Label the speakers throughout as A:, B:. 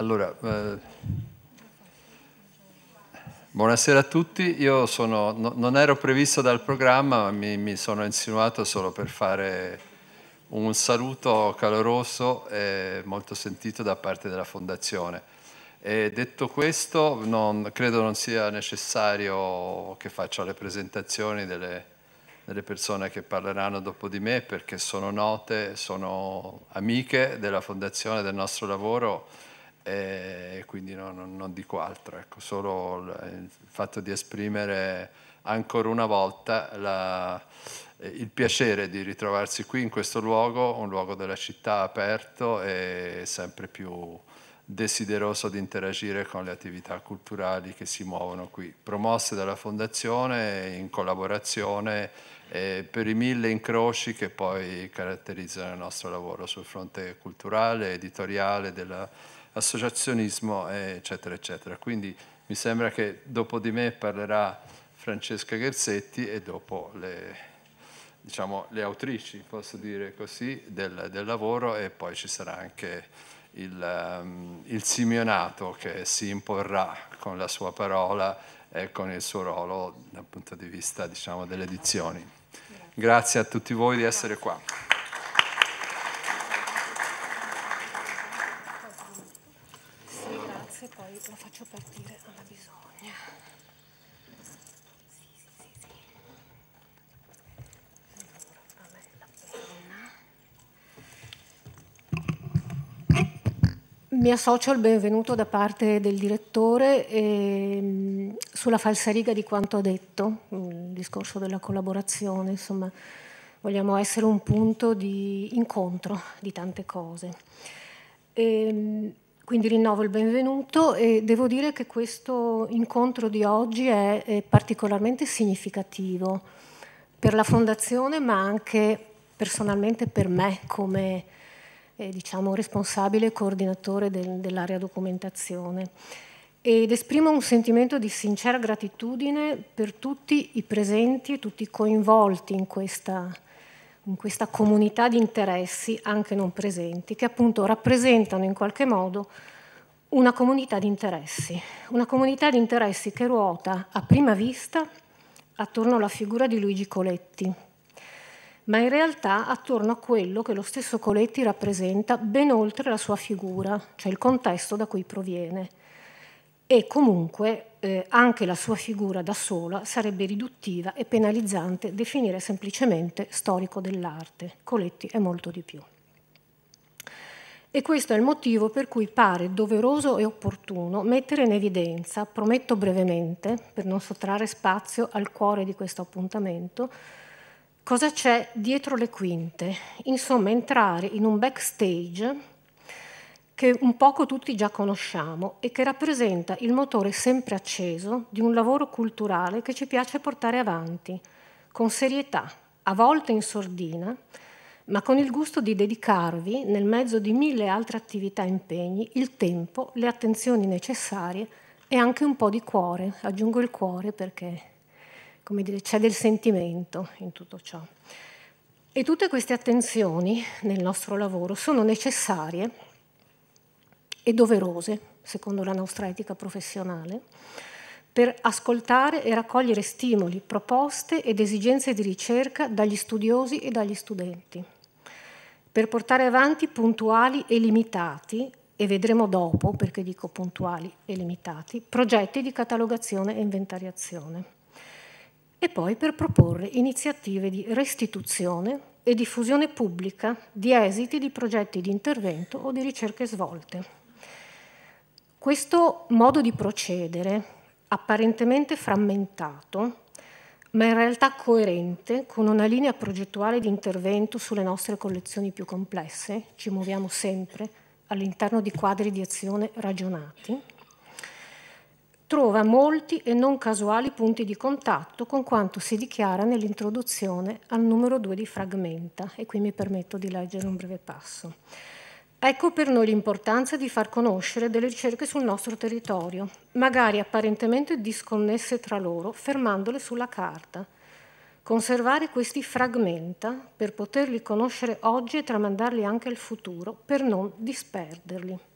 A: Allora, eh, buonasera a tutti. Io sono, no, non ero previsto dal programma, ma mi, mi, sono insinuato solo per fare un saluto caloroso e molto sentito da parte della Fondazione. E detto questo, non, credo non sia necessario che faccia le presentazioni delle, delle persone che parleranno dopo di me perché sono note, sono amiche della Fondazione, del nostro lavoro e quindi no, no, non dico altro, ecco, solo il fatto di esprimere ancora una volta la, il piacere di ritrovarsi qui in questo luogo, un luogo della città aperto e sempre più desideroso di interagire con le attività culturali che si muovono qui, promosse dalla Fondazione in collaborazione eh, per i mille incroci che poi caratterizzano il nostro lavoro sul fronte culturale, editoriale, della associazionismo, eccetera, eccetera. Quindi mi sembra che dopo di me parlerà Francesca Gerzetti e dopo le, diciamo, le autrici, posso dire così, del, del, lavoro e poi ci sarà anche il, um, il simionato che si imporrà con la sua parola e con il suo ruolo dal punto di vista diciamo, delle edizioni. Grazie a tutti voi di essere qua.
B: mi associo al benvenuto da parte del direttore e, ehm, sulla falsariga di quanto ha detto, mm, il discorso della collaborazione, insomma vogliamo essere un punto di incontro di tante cose. E, ehm, quindi rinnovo il benvenuto e devo dire che questo incontro di oggi è, è particolarmente significativo per la Fondazione ma anche personalmente per me come eh, diciamo, responsabile e coordinatore del, dell'area documentazione ed esprimo un sentimento di sincera gratitudine per tutti i presenti e tutti i coinvolti in questa, in questa comunità di interessi, anche non presenti, che appunto rappresentano in qualche modo una comunità di interessi, una comunità di interessi che ruota a prima vista attorno alla figura di Luigi Coletti, ma in realtà attorno a quello che lo stesso Coletti rappresenta ben oltre la sua figura, cioè il contesto da cui proviene. E comunque eh, anche la sua figura da sola sarebbe riduttiva e penalizzante definire semplicemente storico dell'arte. Coletti è molto di più. E questo è il motivo per cui pare doveroso e opportuno mettere in evidenza, prometto brevemente, per non sottrarre spazio al cuore di questo appuntamento, cosa c'è dietro le quinte, insomma entrare in un backstage che un poco tutti già conosciamo e che rappresenta il motore sempre acceso di un lavoro culturale che ci piace portare avanti, con serietà, a volte in sordina, ma con il gusto di dedicarvi, nel mezzo di mille altre attività e impegni, il tempo, le attenzioni necessarie e anche un po' di cuore. Aggiungo il cuore perché come dire, c'è del sentimento in tutto ciò. E tutte queste attenzioni nel nostro lavoro sono necessarie e doverose, secondo la nostra etica professionale, per ascoltare e raccogliere stimoli, proposte ed esigenze di ricerca dagli studiosi e dagli studenti, per portare avanti puntuali e limitati, e vedremo dopo perché dico puntuali e limitati, progetti di catalogazione e inventariazione e poi per proporre iniziative di restituzione e diffusione pubblica di esiti di progetti di intervento o di ricerche svolte. Questo modo di procedere, apparentemente frammentato, ma in realtà coerente con una linea progettuale di intervento sulle nostre collezioni più complesse, ci muoviamo sempre all'interno di quadri di azione ragionati, trova molti e non casuali punti di contatto con quanto si dichiara nell'introduzione al numero 2 di Fragmenta, e qui mi permetto di leggere un breve passo. Ecco per noi l'importanza di far conoscere delle ricerche sul nostro territorio, magari apparentemente disconnesse tra loro, fermandole sulla carta. Conservare questi fragmenta per poterli conoscere oggi e tramandarli anche al futuro, per non disperderli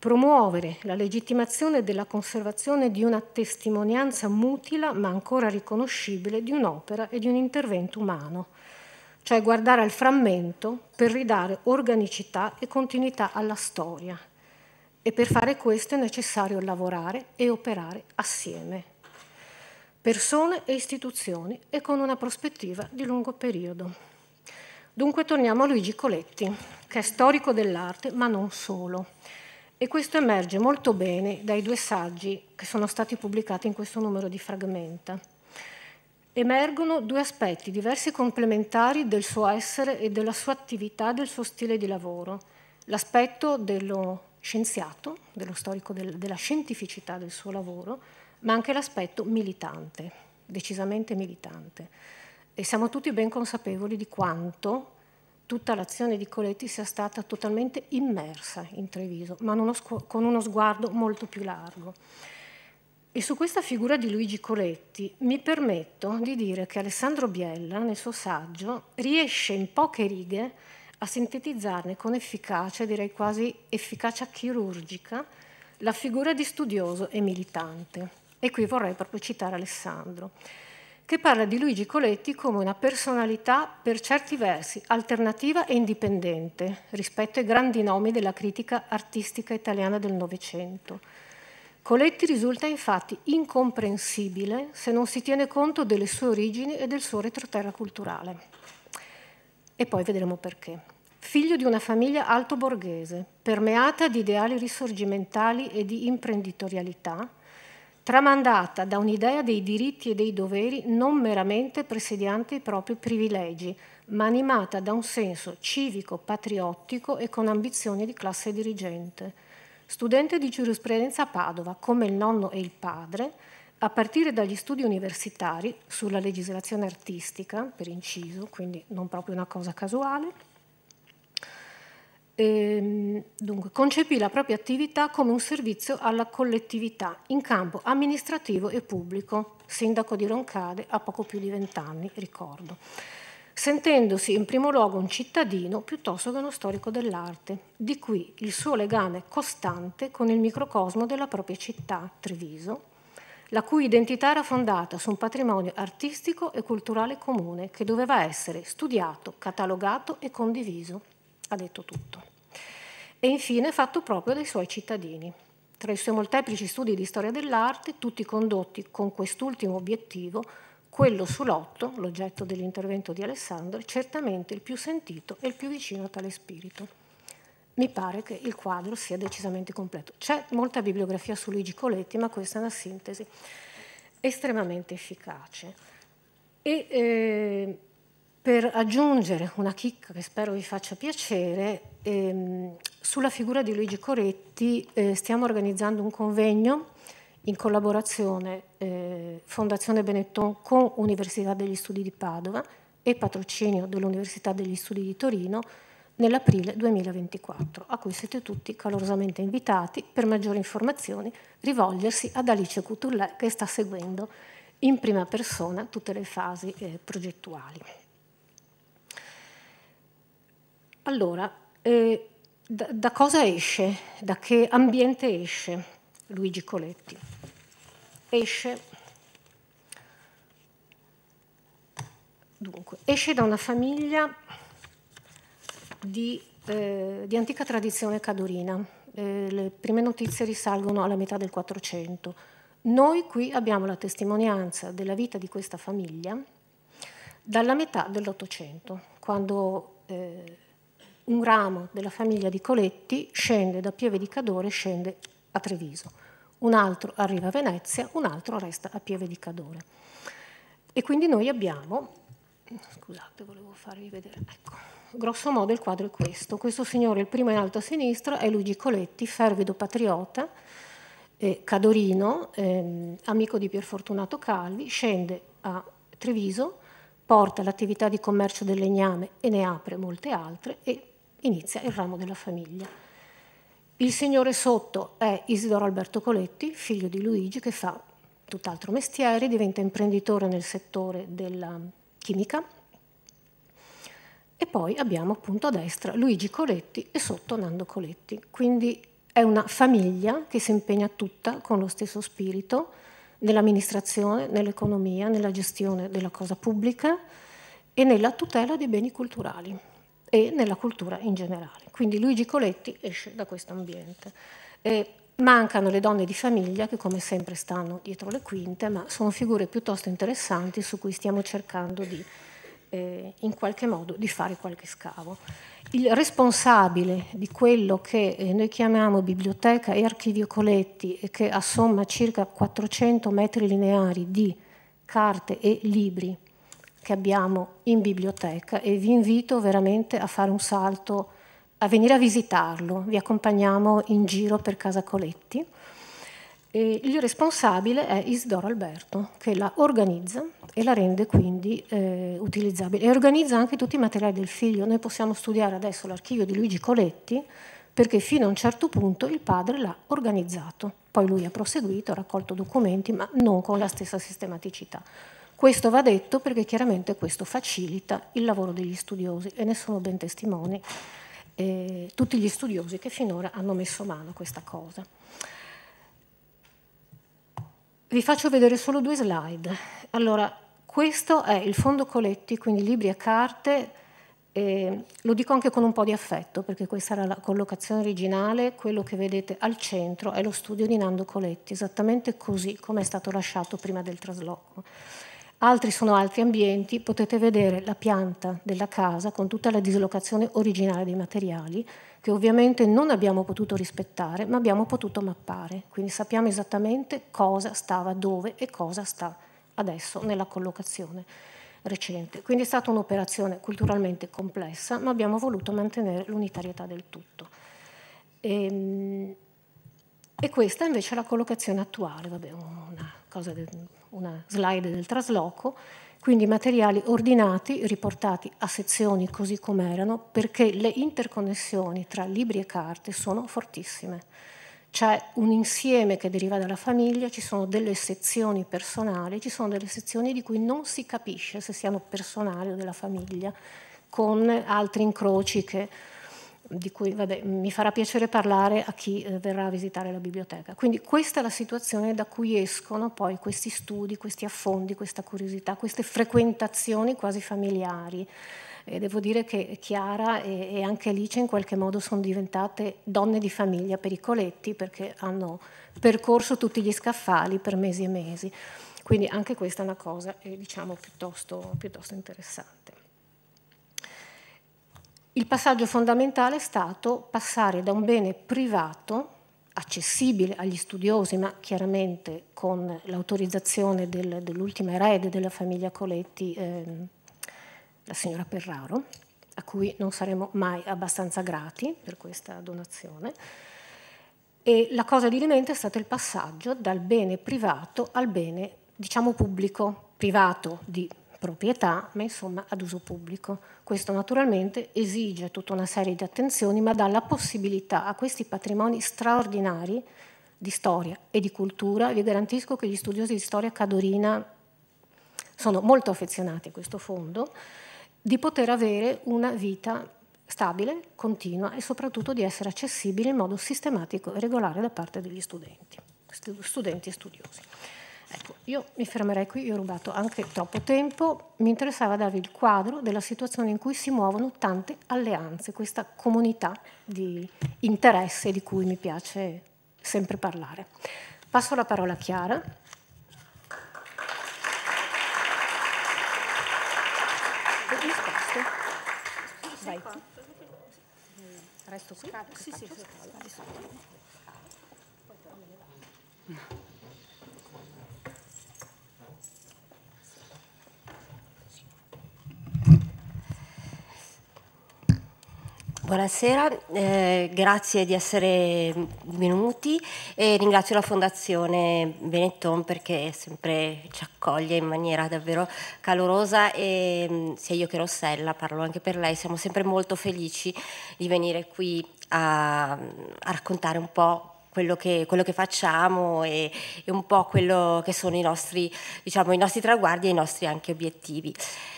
B: promuovere la legittimazione della conservazione di una testimonianza mutila ma ancora riconoscibile di un'opera e di un intervento umano, cioè guardare al frammento per ridare organicità e continuità alla storia. E per fare questo è necessario lavorare e operare assieme, persone e istituzioni e con una prospettiva di lungo periodo. Dunque torniamo a Luigi Coletti, che è storico dell'arte, ma non solo. E questo emerge molto bene dai due saggi che sono stati pubblicati in questo numero di Fragmenta. Emergono due aspetti diversi e complementari del suo essere e della sua attività, del suo stile di lavoro. L'aspetto dello scienziato, dello storico del, della scientificità del suo lavoro, ma anche l'aspetto militante, decisamente militante. E siamo tutti ben consapevoli di quanto tutta l'azione di Coletti sia stata totalmente immersa in Treviso, ma uno con uno sguardo molto più largo. E su questa figura di Luigi Coletti mi permetto di dire che Alessandro Biella, nel suo saggio, riesce in poche righe a sintetizzarne con efficacia, direi quasi efficacia chirurgica, la figura di studioso e militante. E qui vorrei proprio citare Alessandro che parla di Luigi Coletti come una personalità per certi versi alternativa e indipendente rispetto ai grandi nomi della critica artistica italiana del Novecento. Coletti risulta infatti incomprensibile se non si tiene conto delle sue origini e del suo retroterra culturale. E poi vedremo perché. Figlio di una famiglia alto borghese, permeata di ideali risorgimentali e di imprenditorialità, tramandata da un'idea dei diritti e dei doveri non meramente presidiante i propri privilegi, ma animata da un senso civico, patriottico e con ambizioni di classe dirigente. Studente di giurisprudenza a Padova, come il nonno e il padre, a partire dagli studi universitari sulla legislazione artistica, per inciso, quindi non proprio una cosa casuale, ehm, dunque, concepì la propria attività come un servizio alla collettività in campo amministrativo e pubblico, sindaco di Roncade a poco più di vent'anni, ricordo, sentendosi in primo luogo un cittadino piuttosto che uno storico dell'arte, di qui il suo legame costante con il microcosmo della propria città, Treviso, la cui identità era fondata su un patrimonio artistico e culturale comune che doveva essere studiato, catalogato e condiviso ha detto tutto. E infine fatto proprio dai suoi cittadini. Tra i suoi molteplici studi di storia dell'arte, tutti condotti con quest'ultimo obiettivo, quello sull'otto, l'oggetto dell'intervento di Alessandro, è certamente il più sentito e il più vicino a tale spirito. Mi pare che il quadro sia decisamente completo. C'è molta bibliografia su Luigi Coletti, ma questa è una sintesi estremamente efficace. E, eh, per aggiungere una chicca che spero vi faccia piacere, ehm, sulla figura di Luigi Coretti eh, stiamo organizzando un convegno in collaborazione eh, Fondazione Benetton con Università degli Studi di Padova e patrocinio dell'Università degli Studi di Torino nell'aprile 2024, a cui siete tutti calorosamente invitati. Per maggiori informazioni rivolgersi ad Alice Coutullet che sta seguendo in prima persona tutte le fasi eh, progettuali. Allora, eh, da, da cosa esce? Da che ambiente esce Luigi Coletti? Esce Dunque, esce da una famiglia di, eh, di antica tradizione cadorina. Eh, le prime notizie risalgono alla metà del 400. Noi qui abbiamo la testimonianza della vita di questa famiglia dalla metà dell'Ottocento, quando eh, un ramo della famiglia di Coletti scende da Pieve di Cadore, scende a Treviso, un altro arriva a Venezia, un altro resta a Pieve di Cadore. E quindi noi abbiamo, scusate volevo farvi vedere, ecco, grosso modo il quadro è questo, questo signore il primo in alto a sinistra è Luigi Coletti, fervido patriota, eh, cadorino, eh, amico di Pierfortunato Calvi, scende a Treviso, porta l'attività di commercio del legname e ne apre molte altre e inizia il ramo della famiglia. Il signore sotto è Isidoro Alberto Coletti, figlio di Luigi, che fa tutt'altro mestiere, diventa imprenditore nel settore della chimica. E poi abbiamo appunto a destra Luigi Coletti e sotto Nando Coletti. Quindi è una famiglia che si impegna tutta con lo stesso spirito nell'amministrazione, nell'economia, nella gestione della cosa pubblica e nella tutela dei beni culturali e nella cultura in generale. Quindi Luigi Coletti esce da questo ambiente. E mancano le donne di famiglia che come sempre stanno dietro le quinte, ma sono figure piuttosto interessanti su cui stiamo cercando di, eh, in qualche modo, di fare qualche scavo. Il responsabile di quello che eh, noi chiamiamo biblioteca e archivio Coletti e che assomma circa 400 metri lineari di carte e libri che abbiamo in biblioteca e vi invito veramente a fare un salto, a venire a visitarlo. Vi accompagniamo in giro per Casa Coletti. E il responsabile è Isidoro Alberto, che la organizza e la rende quindi eh, utilizzabile. E organizza anche tutti i materiali del figlio. Noi possiamo studiare adesso l'archivio di Luigi Coletti, perché fino a un certo punto il padre l'ha organizzato. Poi lui ha proseguito, ha raccolto documenti, ma non con la stessa sistematicità. Questo va detto perché chiaramente questo facilita il lavoro degli studiosi e ne sono ben testimoni eh, tutti gli studiosi che finora hanno messo mano a questa cosa. Vi faccio vedere solo due slide. Allora, questo è il fondo Coletti, quindi libri a carte, eh, lo dico anche con un po' di affetto perché questa era la collocazione originale, quello che vedete al centro è lo studio di Nando Coletti, esattamente così come è stato lasciato prima del trasloco altri sono altri ambienti, potete vedere la pianta della casa con tutta la dislocazione originale dei materiali, che ovviamente non abbiamo potuto rispettare, ma abbiamo potuto mappare, quindi sappiamo esattamente cosa stava dove e cosa sta adesso nella collocazione recente. Quindi è stata un'operazione culturalmente complessa, ma abbiamo voluto mantenere l'unitarietà del tutto. E, ehm, e, questa invece è la collocazione attuale, vabbè, una cosa del, una slide del trasloco, quindi materiali ordinati, riportati a sezioni così come erano, perché le interconnessioni tra libri e carte sono fortissime. C'è un insieme che deriva dalla famiglia, ci sono delle sezioni personali, ci sono delle sezioni di cui non si capisce se siano personali o della famiglia, con altri incroci che di cui vabbè, mi farà piacere parlare a chi eh, verrà a visitare la biblioteca. Quindi questa è la situazione da cui escono poi questi studi, questi affondi, questa curiosità, queste frequentazioni quasi familiari. E devo dire che Chiara e, e anche Alice in qualche modo sono diventate donne di famiglia per i coletti perché hanno percorso tutti gli scaffali per mesi e mesi. Quindi anche questa è una cosa eh, diciamo, piuttosto, piuttosto interessante. Il passaggio fondamentale è stato passare da un bene privato, accessibile agli studiosi, ma chiaramente con l'autorizzazione del, dell'ultima erede della famiglia Coletti, eh, la signora Perraro, a cui non saremo mai abbastanza grati per questa donazione. E la cosa di dirimente è stato il passaggio dal bene privato al bene, diciamo, pubblico, privato di proprietà, ma insomma ad uso pubblico. Questo naturalmente esige tutta una serie di attenzioni, ma dà la possibilità a questi patrimoni straordinari di storia e di cultura. Vi garantisco che gli studiosi di storia cadorina sono molto affezionati a questo fondo, di poter avere una vita stabile, continua e soprattutto di essere accessibile in modo sistematico e regolare da parte degli studenti, studenti e studiosi. Ecco, io mi fermerei qui, io ho rubato anche troppo tempo, mi interessava darvi il quadro della situazione in cui si muovono tante alleanze, questa comunità di interesse di cui mi piace sempre parlare. Passo la parola a Chiara. Vai. Resto
C: qui? Sì, sì, sì.
D: Buonasera, eh, grazie di essere venuti e ringrazio la Fondazione Benetton perché sempre ci accoglie in maniera davvero calorosa e mm, sia io che Rossella, parlo anche per lei, siamo sempre molto felici di venire qui a, mm, a raccontare un po' Quello che, quello che, facciamo e, e, un po' quello che sono i nostri, diciamo, i nostri traguardi e i nostri anche obiettivi.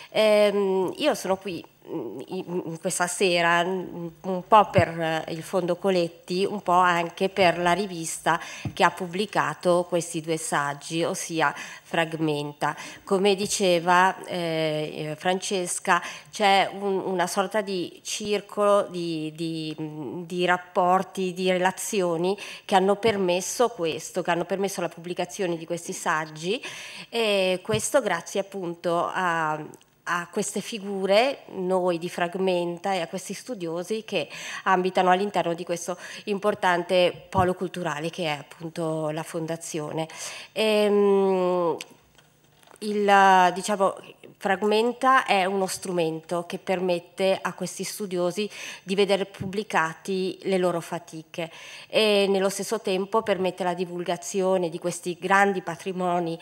D: Ehm, io sono qui in questa sera, un po' per eh, il Fondo Coletti, un po' anche per la rivista che ha pubblicato questi due saggi, ossia Fragmenta. Come diceva eh, eh, Francesca, c'è un, una sorta di circolo di, di, di, rapporti, di relazioni che hanno permesso questo, che hanno permesso la pubblicazione di questi saggi e questo grazie appunto a a queste figure, noi di Fragmenta e a questi studiosi che abitano all'interno di questo importante polo culturale che è appunto la Fondazione. Ehm, il, diciamo, Fragmenta è uno strumento che permette a questi studiosi di vedere pubblicati le loro fatiche e nello stesso tempo permette la divulgazione di questi grandi patrimoni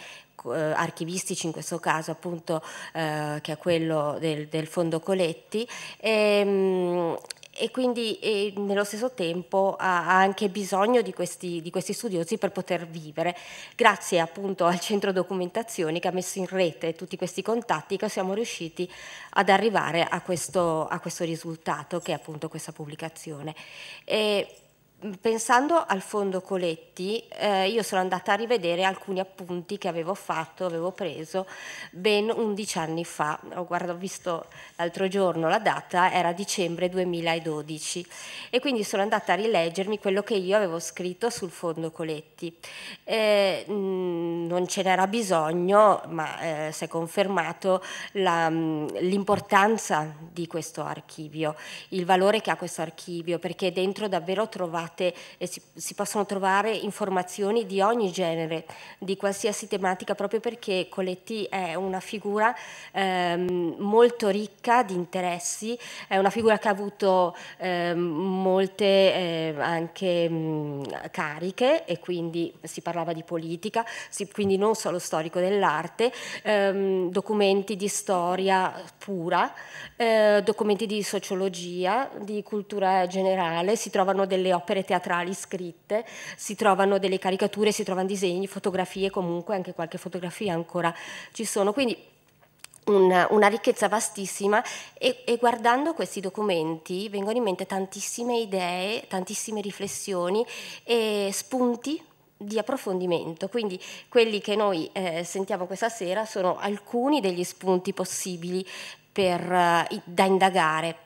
D: eh, archivistici, in questo caso appunto eh, che è quello del, del Fondo Coletti. E, ehm, e quindi e nello stesso tempo ha anche bisogno di questi, di questi, studiosi per poter vivere, grazie appunto al centro documentazioni che ha messo in rete tutti questi contatti che siamo riusciti ad arrivare a questo, a questo risultato che è appunto questa pubblicazione. E Mm, pensando al fondo Coletti, eh, io sono andata a rivedere alcuni appunti che avevo fatto, avevo preso ben 11 anni fa. Ho, guardato, visto l'altro giorno la data, era dicembre 2012 e quindi sono andata a rileggermi quello che io avevo scritto sul fondo Coletti. Eh, mm, non ce n'era bisogno, ma eh, si è confermato mm, l'importanza di questo archivio, il valore che ha questo archivio, perché dentro davvero ho trovato date e si, si, possono trovare informazioni di ogni genere, di qualsiasi tematica, proprio perché Coletti è una figura ehm, molto ricca di interessi, è una figura che ha avuto ehm, molte eh, anche mh, mm, cariche e quindi si parlava di politica, si, quindi non solo storico dell'arte, ehm, documenti di storia pura, eh, documenti di sociologia, di cultura generale, si trovano delle opere opere teatrali scritte, si trovano delle caricature, si trovano disegni, fotografie, comunque anche qualche fotografia ancora ci sono. Quindi una, una, ricchezza vastissima e, e, guardando questi documenti vengono in mente tantissime idee, tantissime riflessioni e spunti di approfondimento, quindi quelli che noi eh, sentiamo questa sera sono alcuni degli spunti possibili per, eh, da indagare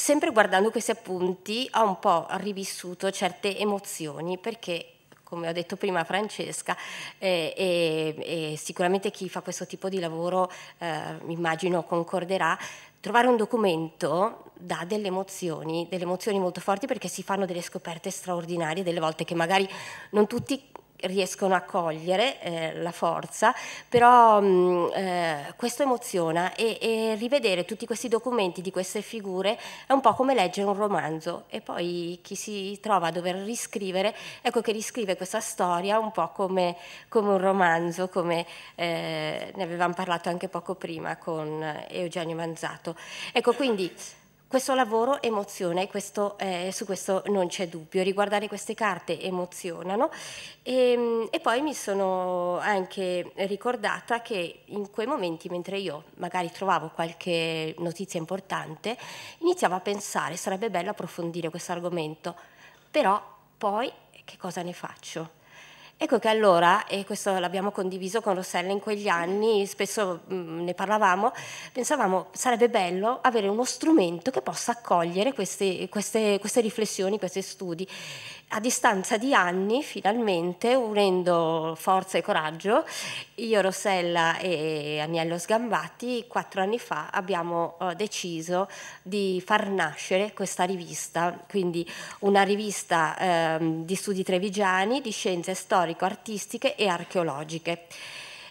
D: sempre guardando questi appunti ho un po' rivissuto certe emozioni perché come ho detto prima Francesca, eh, e, e sicuramente chi fa questo tipo di lavoro, eh, immagino, concorderà, trovare un documento dà delle emozioni, delle emozioni molto forti perché si fanno delle scoperte straordinarie, delle volte che magari non tutti riescono a cogliere eh, la forza, però mh, mm, eh, questo emoziona e, e, rivedere tutti questi documenti di queste figure è un po' come leggere un romanzo e poi chi si trova a dover riscrivere, ecco che riscrive questa storia un po' come, come un romanzo, come eh, ne avevamo parlato anche poco prima con Eugenio Manzato. Ecco, quindi questo lavoro emoziona e questo, eh, su questo non c'è dubbio, riguardare queste carte emozionano e, ehm, e, poi mi sono anche ricordata che in quei momenti mentre io magari trovavo qualche notizia importante iniziavo a pensare sarebbe bello approfondire questo argomento, però poi che cosa ne faccio? Ecco che allora, e questo l'abbiamo condiviso con Rossella in quegli anni, spesso mm, ne parlavamo, pensavamo sarebbe bello avere uno strumento che possa accogliere queste, queste, queste riflessioni, questi studi a distanza di anni, finalmente, unendo forza e coraggio, io, Rossella e Agnello Sgambati, quattro anni fa abbiamo eh, deciso di far nascere questa rivista, quindi una rivista eh, di studi trevigiani, di scienze storico-artistiche e archeologiche.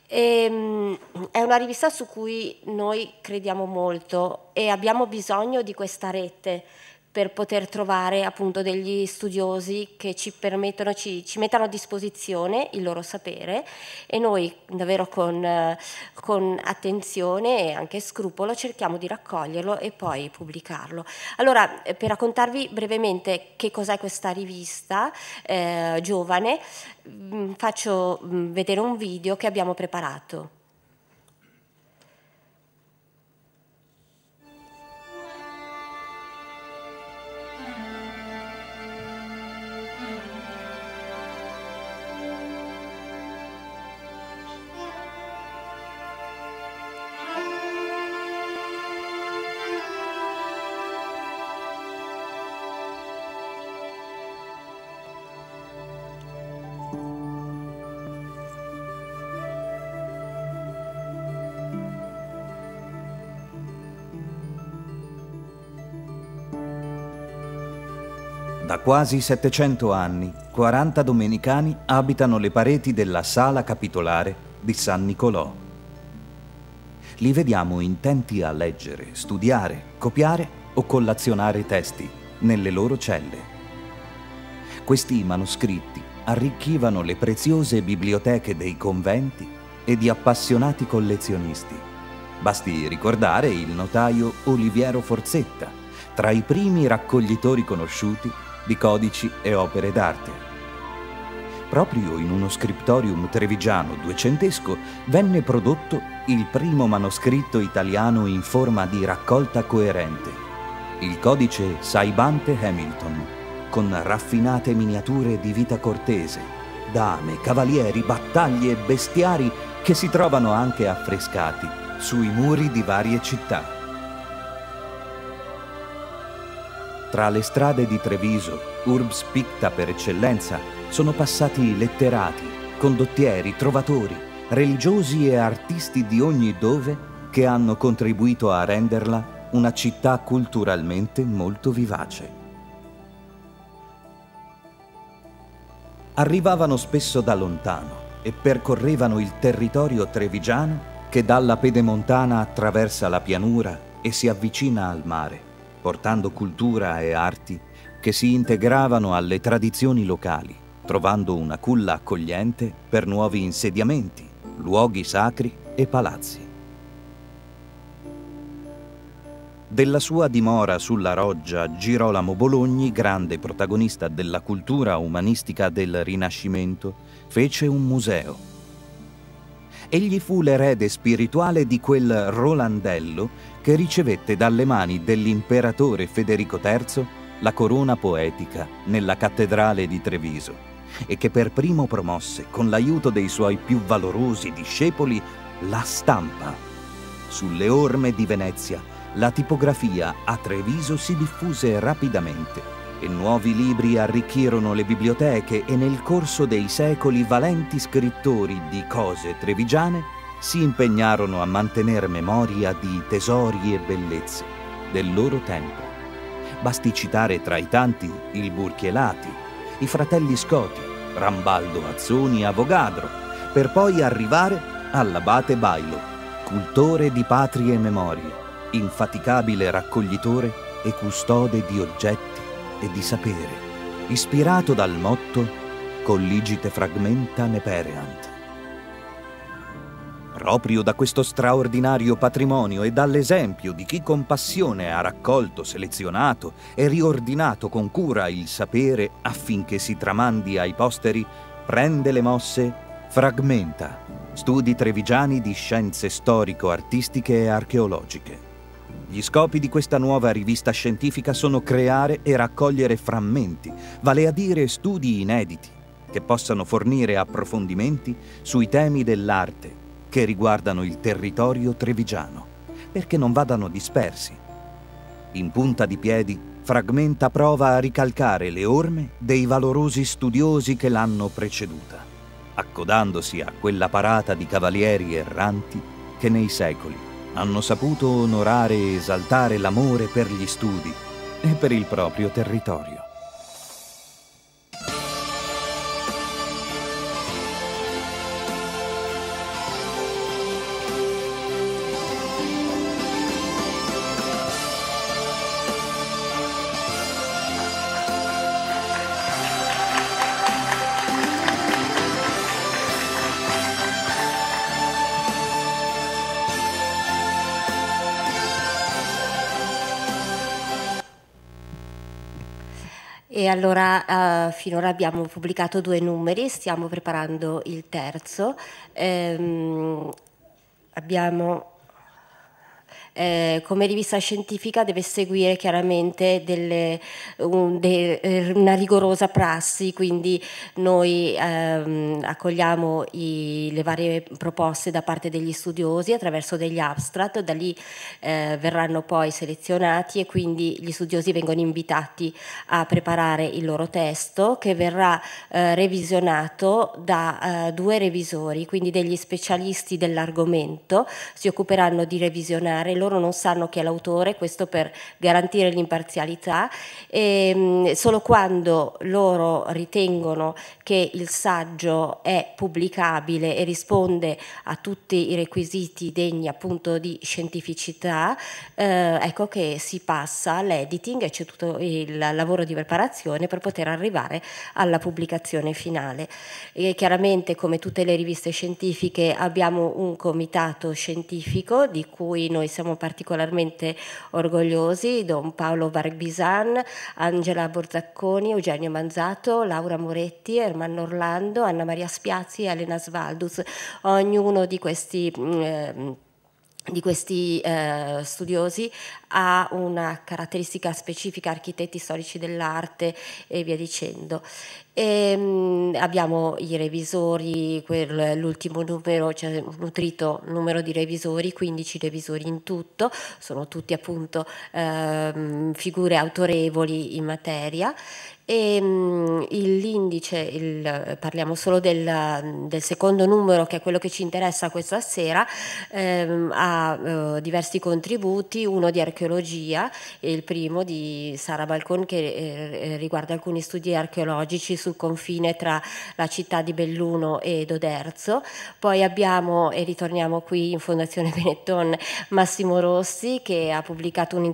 D: E, ehm, è una rivista su cui noi crediamo molto e abbiamo bisogno di questa rete per poter trovare appunto degli studiosi che ci permettono, ci, ci mettano a disposizione il loro sapere e noi davvero con, con, attenzione e anche scrupolo cerchiamo di raccoglierlo e poi pubblicarlo. Allora, per raccontarvi brevemente che cos'è questa rivista eh, giovane, mm, faccio mm, vedere un video che abbiamo preparato.
E: quasi 700 anni, 40 domenicani abitano le pareti della sala capitolare di San Nicolò. Li vediamo intenti a leggere, studiare, copiare o collazionare testi nelle loro celle. Questi manoscritti arricchivano le preziose biblioteche dei conventi e di appassionati collezionisti. Basti ricordare il notaio Oliviero Forzetta, tra i primi raccoglitori conosciuti di codici e opere d'arte. Proprio in uno scriptorium trevigiano duecentesco venne prodotto il primo manoscritto italiano in forma di raccolta coerente, il codice Saibante Hamilton, con raffinate miniature di vita cortese, dame, cavalieri, battaglie e bestiari che si trovano anche affrescati sui muri di varie città. Tra le strade di Treviso, urbs picta per eccellenza, sono passati letterati, condottieri, trovatori, religiosi e artisti di ogni dove che hanno contribuito a renderla una città culturalmente molto vivace. Arrivavano spesso da lontano e percorrevano il territorio trevigiano che dalla pedemontana attraversa la pianura e si avvicina al mare portando cultura e arti che si integravano alle tradizioni locali, trovando una culla accogliente per nuovi insediamenti, luoghi sacri e palazzi. Della sua dimora sulla Roggia, Girolamo Bologni, grande protagonista della cultura umanistica del Rinascimento, fece un museo egli fu l'erede spirituale di quel Rolandello che ricevette dalle mani dell'imperatore Federico III la corona poetica nella cattedrale di Treviso e che per primo promosse, con l'aiuto dei suoi più valorosi discepoli, la stampa. Sulle orme di Venezia, la tipografia a Treviso si diffuse rapidamente e nuovi libri arricchirono le biblioteche e nel corso dei secoli valenti scrittori di cose trevigiane si impegnarono a mantenere memoria di tesori e bellezze del loro tempo. Basti citare tra i tanti il Burchielati, i fratelli Scoti, Rambaldo Mazzoni e Avogadro, per poi arrivare all'abate Bailo, cultore di patrie e memorie, infaticabile raccoglitore e custode di oggetti e di sapere, ispirato dal motto Colligite fragmenta nepereant. Proprio da questo straordinario patrimonio e dall'esempio di chi con passione ha raccolto, selezionato e riordinato con cura il sapere affinché si tramandi ai posteri, prende le mosse, fragmenta, studi trevigiani di scienze storico-artistiche e archeologiche. Gli scopi di questa nuova rivista scientifica sono creare e raccogliere frammenti, vale a dire studi inediti, che possano fornire approfondimenti sui temi dell'arte che riguardano il territorio trevigiano, perché non vadano dispersi. In punta di piedi, Fragmenta prova a ricalcare le orme dei valorosi studiosi che l'hanno preceduta, accodandosi a quella parata di cavalieri erranti che nei secoli hanno saputo onorare e esaltare l'amore per gli studi e per il proprio territorio.
D: allora eh, finora abbiamo pubblicato due numeri, stiamo preparando il terzo. Ehm, abbiamo eh, come rivista scientifica deve seguire chiaramente delle, un, de, eh, una rigorosa prassi, quindi noi ehm, accogliamo i, le varie proposte da parte degli studiosi attraverso degli abstract, da lì eh, verranno poi selezionati e quindi gli studiosi vengono invitati a preparare il loro testo che verrà eh, revisionato da eh, due revisori, quindi degli specialisti dell'argomento, si occuperanno di revisionare loro loro non sanno chi è l'autore, questo per garantire l'imparzialità, e, ehm, solo quando loro ritengono che il saggio è pubblicabile e risponde a tutti i requisiti degni appunto di scientificità, eh, ecco che si passa all'editing e c'è tutto il lavoro di preparazione per poter arrivare alla pubblicazione finale. E chiaramente come tutte le riviste scientifiche abbiamo un comitato scientifico di cui noi siamo particolarmente orgogliosi, Don Paolo Barbisan, Angela Borzacconi, Eugenio Manzato, Laura Moretti, Ermanno Orlando, Anna Maria Spiazzi e Elena Svaldus. Ognuno di questi... Eh, di questi eh, studiosi ha una caratteristica specifica, architetti storici dell'arte e via dicendo. E ehm, abbiamo i revisori, l'ultimo numero, c'è cioè un nutrito numero di revisori, 15 revisori in tutto, sono tutti appunto ehm, figure autorevoli in materia e ehm, l'indice, parliamo solo del, del, secondo numero che è quello che ci interessa questa sera, ehm, ha eh, diversi contributi, uno di archeologia e il primo di Sara Balcon che eh, riguarda alcuni studi archeologici su sul confine tra la città di Belluno e Doderzo. Poi abbiamo, e ritorniamo qui in Fondazione Benetton, Massimo Rossi che ha pubblicato un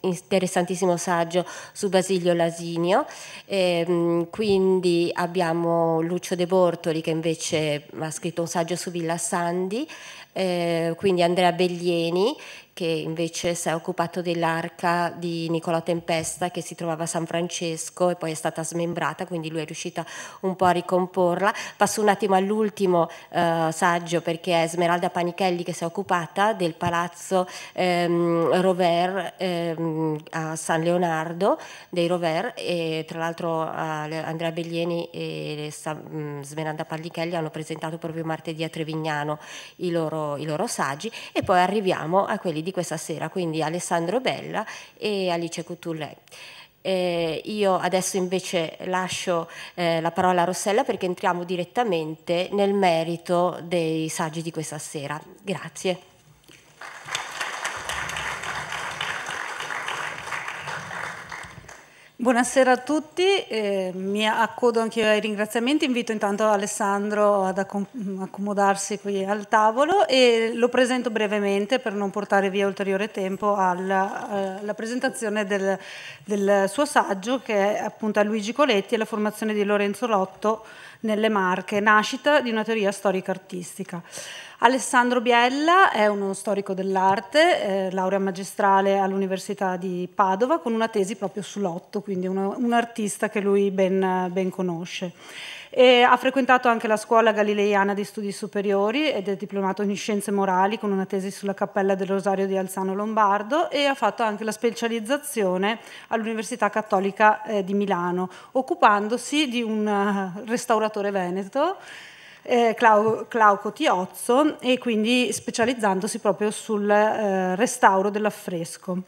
D: interessantissimo saggio su Basilio Lasinio. E, ehm, quindi abbiamo Lucio De Bortoli che invece ha scritto un saggio su Villa Sandi, eh, quindi Andrea Bellieni che invece si è occupato dell'arca di Nicola Tempesta che si trovava a San Francesco e poi è stata smembrata, quindi lui è riuscito un po' a ricomporla. Passo un attimo all'ultimo eh, saggio perché è Smeralda Panichelli che si è occupata del palazzo ehm, Rover ehm, a San Leonardo dei Rover e tra l'altro eh, Andrea Bellieni e mm, Smeralda Panichelli hanno presentato proprio martedì a Trevignano i loro, i loro saggi e poi arriviamo a quelli di di questa sera, quindi Alessandro Bella e Alice Coutullet. Eh, io adesso invece lascio eh, la parola a Rossella perché entriamo direttamente nel merito dei saggi di questa sera. Grazie.
F: Buonasera a tutti, eh, mi accodo anche io ai ringraziamenti, invito intanto Alessandro ad accomodarsi qui al tavolo e lo presento brevemente per non portare via ulteriore tempo alla, eh, alla presentazione del, del, suo saggio che è appunto a Luigi Coletti e la formazione di Lorenzo Lotto nelle Marche, nascita di una teoria storica artistica. Alessandro Biella è uno storico dell'arte, eh, laurea magistrale all'Università di Padova con una tesi proprio sull'otto, quindi uno, un artista che lui ben, ben conosce. E ha frequentato anche la scuola galileiana di studi superiori ed è diplomato in scienze morali con una tesi sulla cappella del Rosario di Alzano Lombardo e ha fatto anche la specializzazione all'Università Cattolica eh, di Milano, occupandosi di un eh, restauratore veneto eh, Clau, Glauco Tiozzo e quindi specializzandosi proprio sul eh, restauro dell'affresco.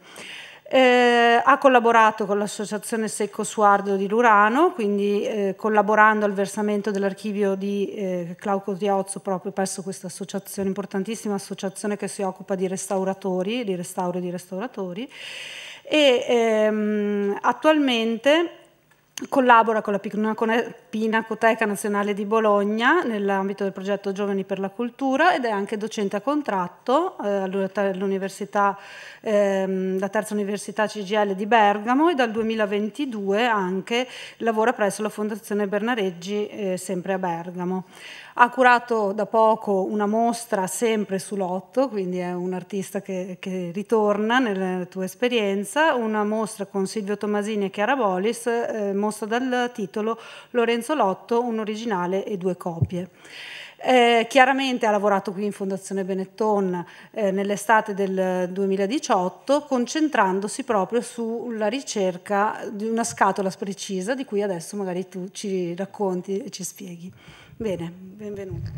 F: Eh, ha collaborato con l'associazione Secco Suardo di Lurano, quindi eh, collaborando al versamento dell'archivio di eh, Glauco Tiozzo proprio presso questa associazione, importantissima associazione che si occupa di restauratori, di restauro di restauratori. E ehm, attualmente collabora con la Pinacoteca Nazionale di Bologna nell'ambito del progetto Giovani per la Cultura ed è anche docente a contratto eh, all'università, ehm, la terza università CGL di Bergamo e dal 2022 anche lavora presso la Fondazione Bernareggi eh, sempre a Bergamo. Ha curato da poco una mostra sempre su Lotto, quindi è un artista che, che ritorna nella tua esperienza, una mostra con Silvio Tomasini e Chiara Bolis, eh, mostra dal titolo Lorenzo Lotto, un originale e due copie. Eh, chiaramente ha lavorato qui in Fondazione Benetton eh, nell'estate del 2018 concentrandosi proprio sulla ricerca di una scatola precisa di cui adesso magari tu ci racconti e ci spieghi. Bene, benvenuto.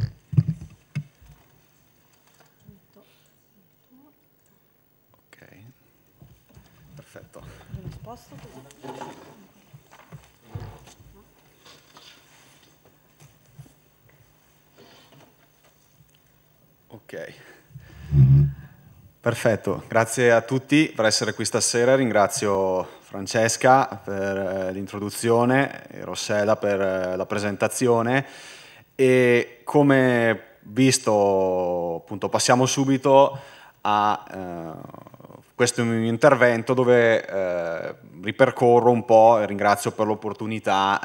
G: Ok, perfetto. Lo sposto così. Ok, perfetto. Grazie a tutti per essere qui stasera. Ringrazio Francesca per eh, l'introduzione e Rossella per eh, la presentazione. E come visto, appunto, passiamo subito a eh, questo mio intervento dove eh, ripercorro un po', e ringrazio per l'opportunità,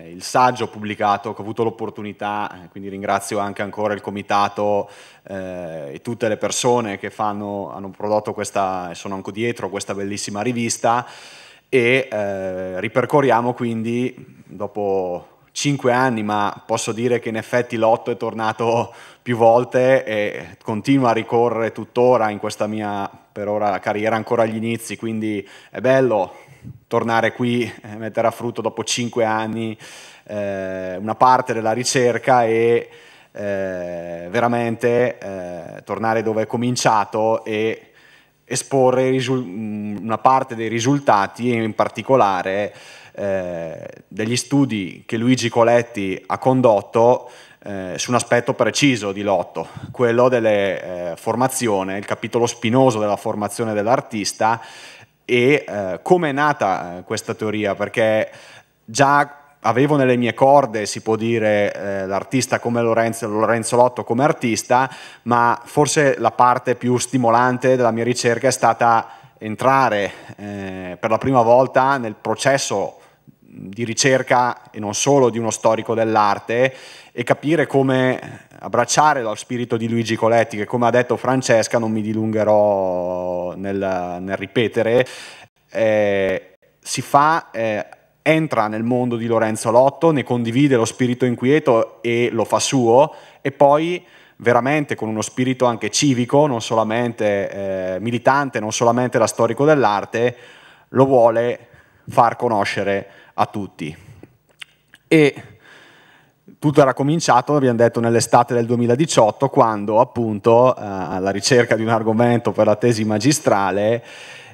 G: eh, il saggio pubblicato che ho avuto l'opportunità, eh, quindi ringrazio anche ancora il comitato eh, e tutte le persone che fanno, hanno prodotto questa, e sono anche dietro questa bellissima rivista e eh, ripercorriamo quindi dopo 5 anni, ma posso dire che in effetti Lotto è tornato più volte e continua a ricorrere tuttora in questa mia per ora carriera ancora agli inizi, quindi è bello tornare qui, e mettere a frutto dopo 5 anni eh, una parte della ricerca e eh, veramente eh, tornare dove è cominciato e esporre una parte dei risultati, e in particolare eh, degli studi che Luigi Coletti ha condotto eh, su un aspetto preciso di Lotto, quello della eh, formazione, il capitolo spinoso della formazione dell'artista e eh, come è nata eh, questa teoria, perché già avevo nelle mie corde, si può dire, eh, l'artista come Lorenzo, Lorenzo, Lotto come artista, ma forse la parte più stimolante della mia ricerca è stata entrare eh, per la prima volta nel processo di ricerca e non solo di uno storico dell'arte e capire come abbracciare lo spirito di Luigi Coletti che come ha detto Francesca non mi dilungherò nel, nel ripetere eh, si fa eh, entra nel mondo di Lorenzo Lotto ne condivide lo spirito inquieto e lo fa suo e poi veramente con uno spirito anche civico non solamente eh, militante non solamente da storico dell'arte lo vuole far conoscere a tutti. E tutto era cominciato, abbiamo detto, nell'estate del 2018, quando appunto eh, alla ricerca di un argomento per la tesi magistrale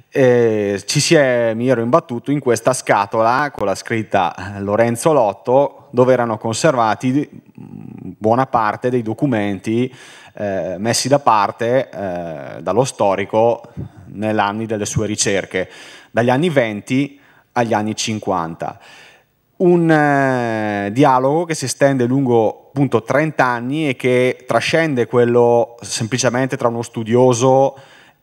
G: eh, è, mi ero imbattuto in questa scatola con la scritta Lorenzo Lotto, dove erano conservati mm, buona parte dei documenti eh, messi da parte eh, dallo storico negli delle sue ricerche. Dagli anni 20 agli anni 50. Un eh, dialogo che si estende lungo appunto 30 anni e che trascende quello semplicemente tra uno studioso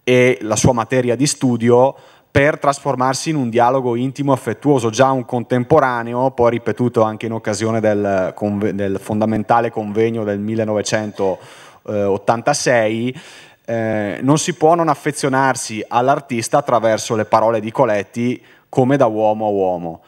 G: e la sua materia di studio per trasformarsi in un dialogo intimo e affettuoso, già un contemporaneo, poi ripetuto anche in occasione del, del fondamentale convegno del 1986. Eh, non si può non affezionarsi all'artista attraverso le parole di Coletti, come da uomo a uomo.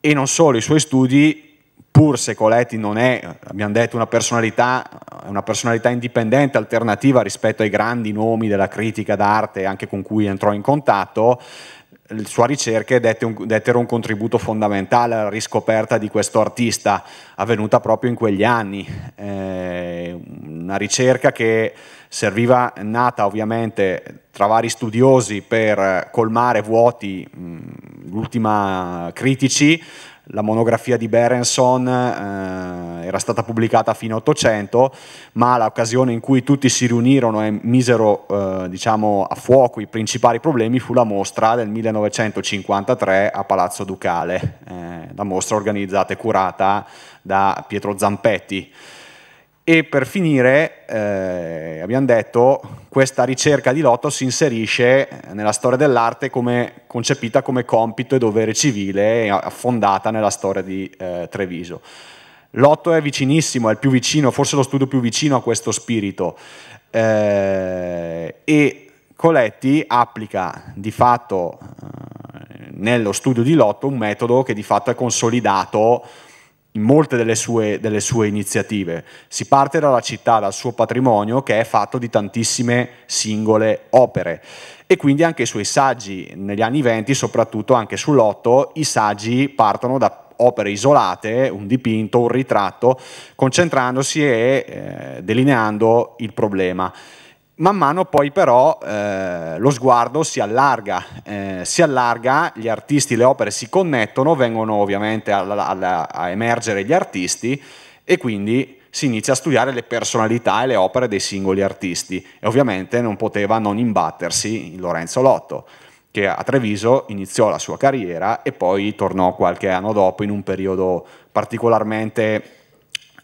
G: E non solo, i suoi studi pur se Coletti non è, abbiamo detto, una personalità, una personalità, indipendente, alternativa rispetto ai grandi nomi della critica d'arte anche con cui entrò in contatto, le sue ricerche dettero un contributo fondamentale alla riscoperta di questo artista avvenuta proprio in quegli anni. Eh, una ricerca che serviva nata ovviamente tra vari studiosi per colmare vuoti, l'ultima critici, la monografia di Berenson eh, era stata pubblicata fino all'Ottocento, ma l'occasione in cui tutti si riunirono e misero eh, diciamo, a fuoco i principali problemi fu la mostra del 1953 a Palazzo Ducale, eh, la mostra organizzata e curata da Pietro Zampetti. E per finire, eh, abbiamo detto, questa ricerca di Lotto si inserisce nella storia dell'arte come, concepita come compito e dovere civile, affondata nella storia di eh, Treviso. Lotto è vicinissimo, è il più vicino, forse lo studio più vicino a questo spirito. Eh, e Coletti applica di fatto eh, nello studio di Lotto un metodo che di fatto è consolidato in molte delle sue, delle sue, iniziative. Si parte dalla città, dal suo patrimonio che è fatto di tantissime singole opere e quindi anche i suoi saggi negli anni venti, soprattutto anche sull'otto, i saggi partono da opere isolate, un dipinto, un ritratto, concentrandosi e eh, delineando il problema. Man mano poi però eh, lo sguardo si allarga, eh, si allarga, gli artisti, le opere si connettono, vengono ovviamente alla, alla, a emergere gli artisti e quindi si inizia a studiare le personalità e le opere dei singoli artisti e ovviamente non poteva non imbattersi in Lorenzo Lotto che a Treviso iniziò la sua carriera e poi tornò qualche anno dopo in un periodo particolarmente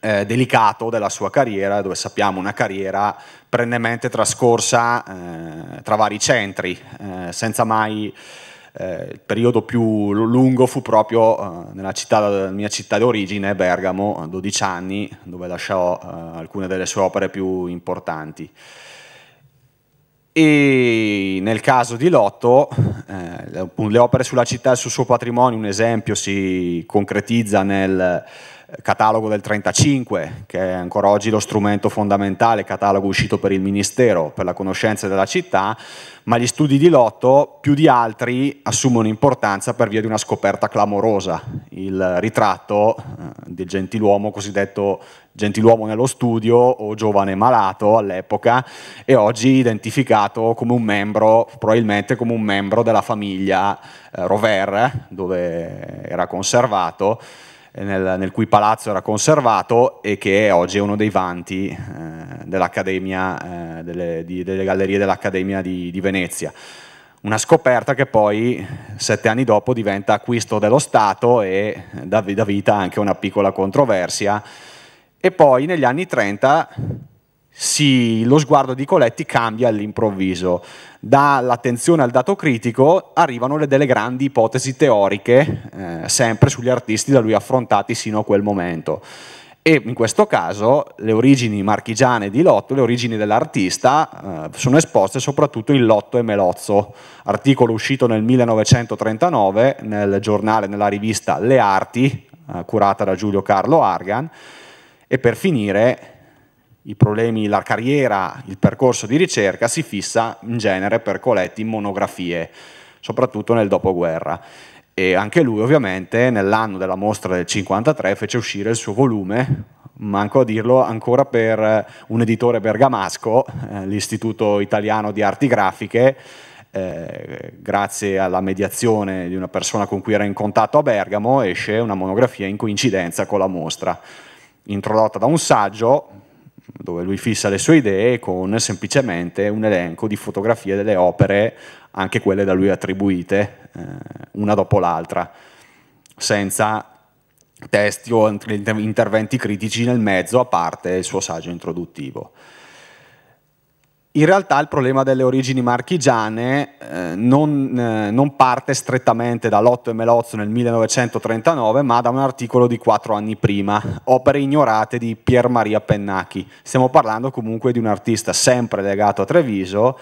G: eh, delicato della sua carriera, dove sappiamo una carriera prendemente trascorsa eh, tra vari centri, eh, senza mai... Eh, il periodo più lungo fu proprio eh, nella, città, nella mia città d'origine, Bergamo, 12 anni, dove lasciò eh, alcune delle sue opere più importanti. E nel caso di Lotto, le opere sulla città e sul suo patrimonio, un esempio si concretizza nel catalogo del 35, che è ancora oggi lo strumento fondamentale, catalogo uscito per il Ministero, per la conoscenza della città, ma gli studi di Lotto più di altri assumono importanza per via di una scoperta clamorosa, il ritratto eh, del gentiluomo cosiddetto gentiluomo nello studio o giovane malato all'epoca e oggi identificato come un membro, probabilmente come un membro della famiglia eh, Rover, dove era conservato eh, nel, nel, cui palazzo era conservato e che oggi è uno dei vanti eh, dell'Accademia, eh, delle, di, delle, gallerie dell'Accademia di, di Venezia. Una scoperta che poi sette anni dopo diventa acquisto dello Stato e eh, dà, vita anche a una piccola controversia. E poi negli anni 30 si, lo sguardo di Coletti cambia all'improvviso. Dall'attenzione al dato critico arrivano le, delle grandi ipotesi teoriche, eh, sempre sugli artisti da lui affrontati sino a quel momento. E in questo caso le origini marchigiane di Lotto, le origini dell'artista, eh, sono esposte soprattutto in Lotto e Melozzo, articolo uscito nel 1939 nel giornale, nella rivista Le Arti, eh, curata da Giulio Carlo Argan, e per finire i problemi, la carriera, il percorso di ricerca si fissa in genere per Coletti in monografie, soprattutto nel dopoguerra. E anche lui ovviamente nell'anno della mostra del 53 fece uscire il suo volume, manco a dirlo, ancora per eh, un editore bergamasco, eh, l'Istituto Italiano di Arti Grafiche, eh, grazie alla mediazione di una persona con cui era in contatto a Bergamo, esce una monografia in coincidenza con la mostra, introdotta da un saggio dove lui fissa le sue idee con semplicemente un elenco di fotografie delle opere, anche quelle da lui attribuite, eh, una dopo l'altra, senza testi o interventi critici nel mezzo, a parte il suo saggio introduttivo in realtà il problema delle origini marchigiane eh, non, eh, non, parte strettamente da Lotto e Melozzo nel 1939, ma da un articolo di quattro anni prima, Opere ignorate di Pier Maria Pennacchi. Stiamo parlando comunque di un artista sempre legato a Treviso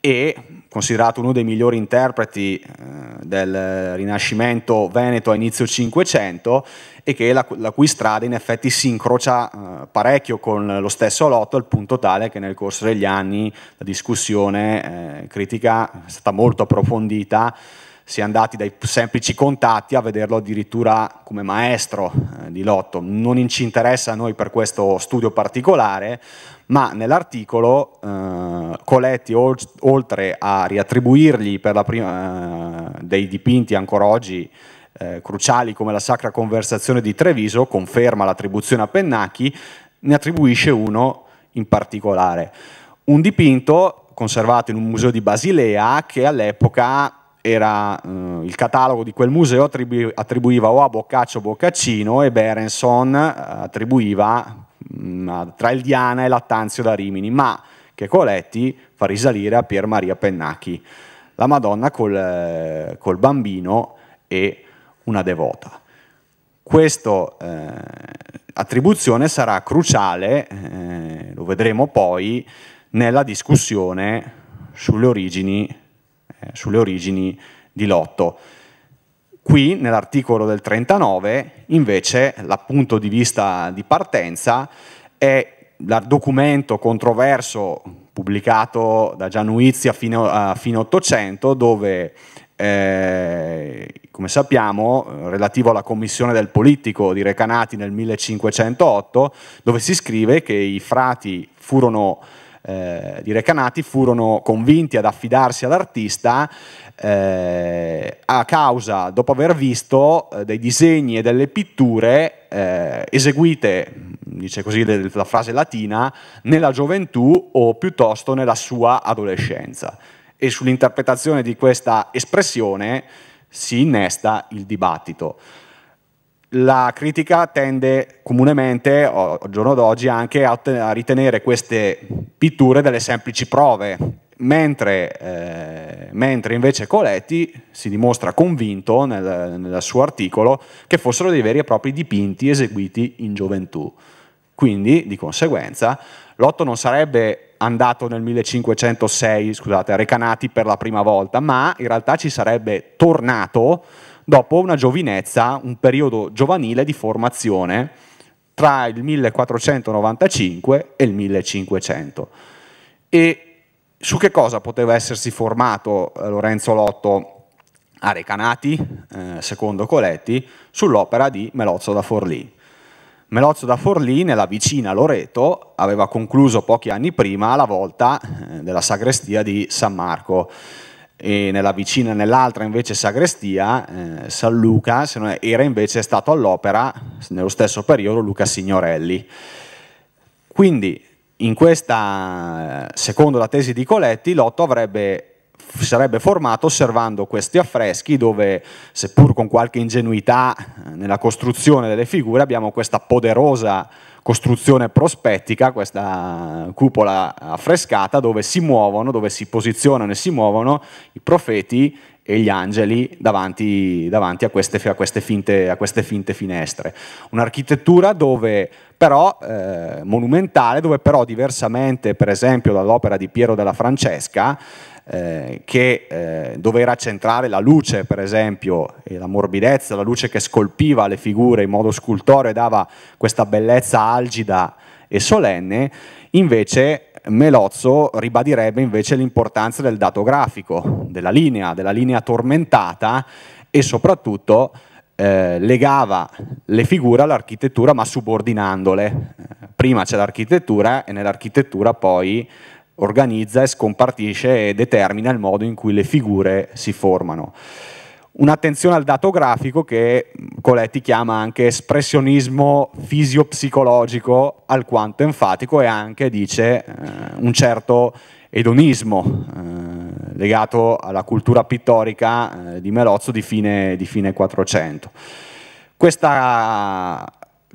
G: e considerato uno dei migliori interpreti eh, del Rinascimento veneto a inizio Cinquecento e che la, la cui strada in effetti si incrocia eh, parecchio con lo stesso lotto al punto tale che nel corso degli anni la discussione eh, critica è stata molto approfondita si è andati dai semplici contatti a vederlo addirittura come maestro eh, di lotto. Non ci interessa a noi per questo studio particolare, ma nell'articolo eh, Coletti, oltre a riattribuirgli prima, eh, dei dipinti ancora oggi eh, cruciali come la Sacra Conversazione di Treviso, conferma l'attribuzione a Pennacchi, ne attribuisce uno in particolare. Un dipinto conservato in un museo di Basilea che all'epoca era eh, il catalogo di quel museo attribu attribuiva o a Boccaccio Boccaccino e Berenson eh, attribuiva mh, mm, tra il Diana e Lattanzio da Rimini, ma che Coletti fa risalire a Pier Maria Pennacchi, la Madonna col, eh, col bambino e una devota. Questa eh, attribuzione sarà cruciale, eh, lo vedremo poi, nella discussione sulle origini, eh, sulle origini di Lotto. Qui nell'articolo del 39 invece l'appunto di vista di partenza è il documento controverso pubblicato da Giannuizzi a fine, a fine 800 dove eh, come sappiamo, relativo alla commissione del politico di Recanati nel 1508, dove si scrive che i frati furono, eh, di Recanati furono convinti ad affidarsi all'artista eh, a causa, dopo aver visto eh, dei disegni e delle pitture eh, eseguite, dice così la frase latina, nella gioventù o piuttosto nella sua adolescenza e sull'interpretazione di questa espressione si innesta il dibattito. La critica tende comunemente, al giorno d'oggi, anche a, ritenere queste pitture delle semplici prove, mentre, eh, mentre invece Coletti si dimostra convinto nel, nel suo articolo che fossero dei veri e propri dipinti eseguiti in gioventù. Quindi, di conseguenza, Lotto non sarebbe andato nel 1506, scusate, a Recanati per la prima volta, ma in realtà ci sarebbe tornato dopo una giovinezza, un periodo giovanile di formazione tra il 1495 e il 1500. E su che cosa poteva essersi formato eh, Lorenzo Lotto a Recanati, eh, secondo Coletti, sull'opera di Melozzo da Forlì. Melozzo da Forlì, nella vicina Loreto, aveva concluso pochi anni prima la volta eh, della sagrestia di San Marco e nella vicina, nell'altra invece sagrestia, eh, San Luca era invece stato all'opera nello stesso periodo Luca Signorelli. Quindi in questa, eh, secondo la tesi di Coletti, Lotto avrebbe si sarebbe formato osservando questi affreschi dove, seppur con qualche ingenuità nella costruzione delle figure, abbiamo questa poderosa costruzione prospettica, questa cupola affrescata dove si muovono, dove si posizionano e si muovono i profeti e gli angeli davanti, davanti a, queste, a, queste finte, a, queste, finte, finestre. Un'architettura dove però eh, monumentale, dove però diversamente per esempio dall'opera di Piero della Francesca, eh, che eh, doveva centrare la luce, per esempio, e la morbidezza, la luce che scolpiva le figure in modo scultoreo e dava questa bellezza algida e solenne, invece Melozzo ribadirebbe invece l'importanza del dato grafico, della linea, della linea tormentata e soprattutto eh, legava le figure all'architettura ma subordinandole. Eh, prima c'è l'architettura e nell'architettura poi organizza e scompartisce e determina il modo in cui le figure si formano. Un'attenzione al dato grafico che Coletti chiama anche espressionismo fisiopsicologico alquanto enfatico e anche, dice, eh, un certo edonismo eh, legato alla cultura pittorica eh, di Melozzo di fine, di fine 400. Questa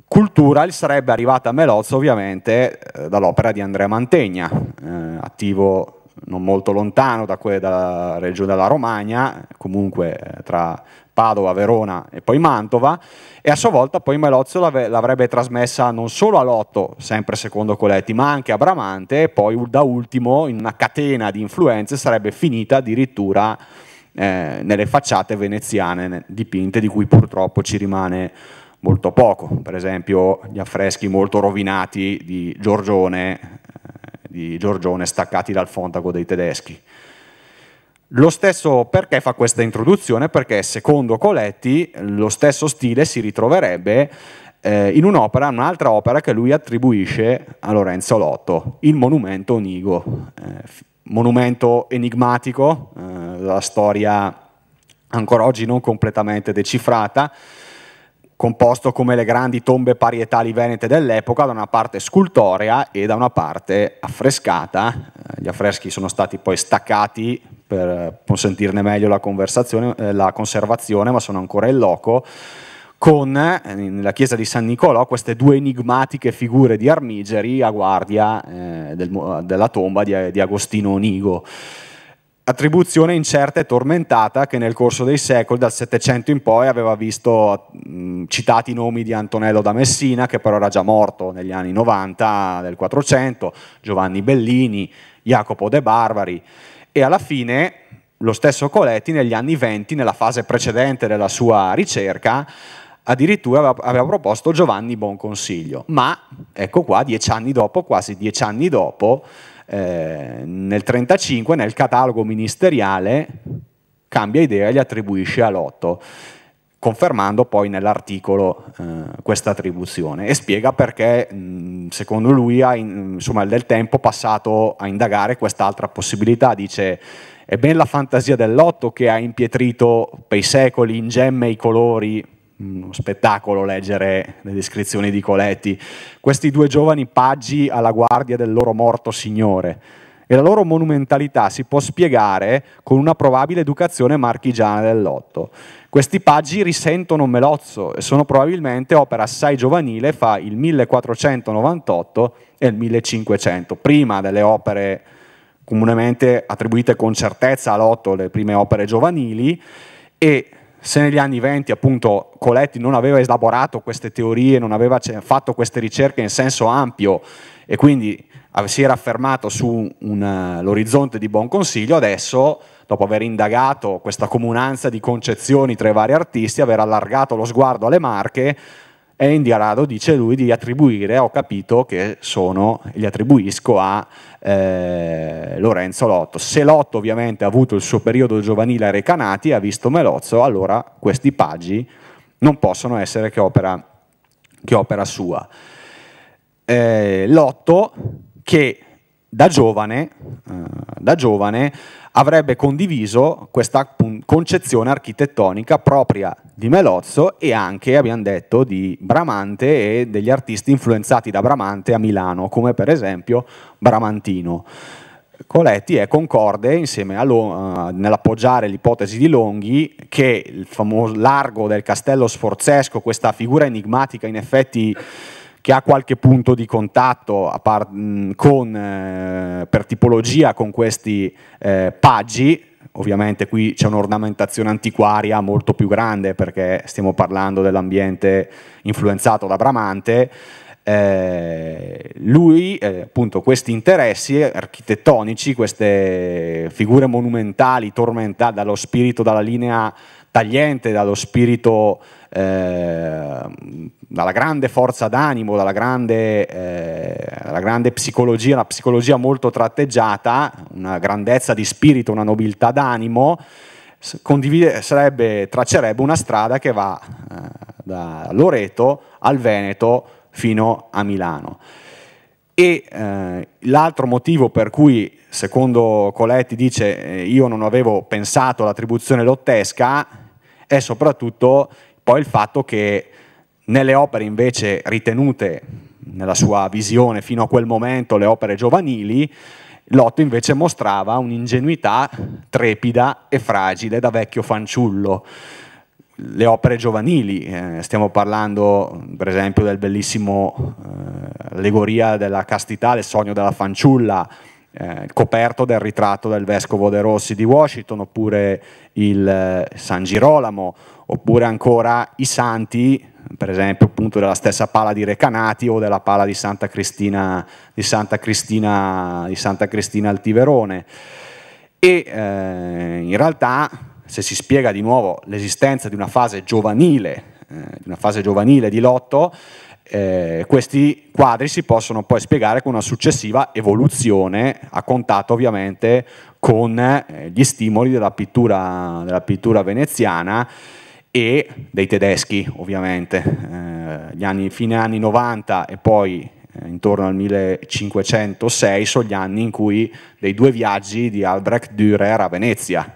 G: Cultural sarebbe arrivata a Melozzo ovviamente eh, dall'opera di Andrea Mantegna, eh, attivo non molto lontano da quella della regione della Romagna, comunque eh, tra Padova, Verona e poi Mantova, e a sua volta poi Melozzo l'avrebbe trasmessa non solo a Lotto, sempre secondo Coletti, ma anche a Bramante, e poi da ultimo in una catena di influenze sarebbe finita addirittura eh, nelle facciate veneziane dipinte di cui purtroppo ci rimane molto poco, per esempio gli affreschi molto rovinati di Giorgione, eh, di Giorgione staccati dal fontago dei tedeschi. Lo stesso perché fa questa introduzione? Perché secondo Coletti lo stesso stile si ritroverebbe eh, in un'opera, un'altra opera che lui attribuisce a Lorenzo Lotto, il Monumento Onigo, eh, monumento enigmatico, eh, la storia ancora oggi non completamente decifrata, composto come le grandi tombe parietali venete dell'epoca, da una parte scultorea e da una parte affrescata. Eh, gli affreschi sono stati poi staccati per consentirne meglio la, eh, la conservazione, ma sono ancora in loco, con eh, nella chiesa di San Nicolò queste due enigmatiche figure di armigeri a guardia eh, del, della tomba di, di Agostino Onigo attribuzione incerta e tormentata che nel corso dei secoli, dal Settecento in poi, aveva visto mh, mm, citati i nomi di Antonello da Messina, che però era già morto negli anni 90 del 400, Giovanni Bellini, Jacopo De Barbari e alla fine lo stesso Coletti negli anni 20, nella fase precedente della sua ricerca, addirittura aveva, aveva proposto Giovanni Buonconsiglio, ma ecco qua, dieci anni dopo, quasi dieci anni dopo, eh, nel 35 nel catalogo ministeriale cambia idea e li attribuisce a Lotto, confermando poi nell'articolo eh, questa attribuzione e spiega perché mh, mm, secondo lui ha in, insomma, del tempo passato a indagare quest'altra possibilità, dice è ben la fantasia del Lotto che ha impietrito per i secoli in gemme i colori uno spettacolo leggere le descrizioni di Coletti. Questi due giovani paggi alla guardia del loro morto signore. E la loro monumentalità si può spiegare con una probabile educazione marchigiana del lotto. Questi paggi risentono Melozzo e sono probabilmente opera assai giovanile fra il 1498 e il 1500, prima delle opere comunemente attribuite con certezza a Lotto, le prime opere giovanili, e se negli anni 20 appunto Coletti non aveva elaborato queste teorie, non aveva fatto queste ricerche in senso ampio e quindi si era fermato sull'orizzonte di buon consiglio, adesso dopo aver indagato questa comunanza di concezioni tra i vari artisti, aver allargato lo sguardo alle marche, è indicato, dice lui, di attribuire, ho capito che sono, li attribuisco a eh, Lorenzo Lotto. Se Lotto ovviamente ha avuto il suo periodo giovanile a Recanati e ha visto Melozzo, allora questi paggi non possono essere che opera, che opera sua. Eh, Lotto che da giovane, eh, da giovane avrebbe condiviso questa concezione architettonica propria di Melozzo e anche, abbiamo detto, di Bramante e degli artisti influenzati da Bramante a Milano, come per esempio Bramantino. Coletti è concorde insieme a Long, eh, nell'appoggiare l'ipotesi di Longhi che il famoso largo del castello sforzesco, questa figura enigmatica in effetti che ha qualche punto di contatto par, con, eh, per tipologia con questi eh, paggi, ovviamente qui c'è un'ornamentazione antiquaria molto più grande perché stiamo parlando dell'ambiente influenzato da Bramante, eh, lui, eh, appunto, questi interessi architettonici, queste figure monumentali tormentate dallo spirito, dalla linea tagliente, dallo spirito eh, dalla grande forza d'animo, dalla grande, eh, dalla grande, psicologia, una psicologia molto tratteggiata, una grandezza di spirito, una nobiltà d'animo, sarebbe, traccerebbe una strada che va eh, da Loreto al Veneto fino a Milano. E eh, l'altro motivo per cui, secondo Coletti, dice eh, io non avevo pensato all'attribuzione lottesca è soprattutto poi il fatto che nelle opere invece ritenute nella sua visione fino a quel momento le opere giovanili, Lotto invece mostrava un'ingenuità trepida e fragile da vecchio fanciullo. Le opere giovanili, eh, stiamo parlando per esempio del bellissimo eh, allegoria della castità, del sogno della fanciulla, eh, coperto del ritratto del vescovo De Rossi di Washington, oppure il eh, San Girolamo, oppure ancora i santi per esempio appunto della stessa pala di Recanati o della pala di Santa Cristina, di Santa Cristina, di Santa Cristina al Tiverone. E eh, in realtà se si spiega di nuovo l'esistenza di una fase giovanile, eh, una fase giovanile di Lotto, eh, questi quadri si possono poi spiegare con una successiva evoluzione a contatto ovviamente con eh, gli stimoli della pittura, della pittura veneziana e dei tedeschi ovviamente. Eh, gli anni, fine anni 90 e poi eh, intorno al 1506 sono gli anni in cui dei due viaggi di Albrecht Dürer a Venezia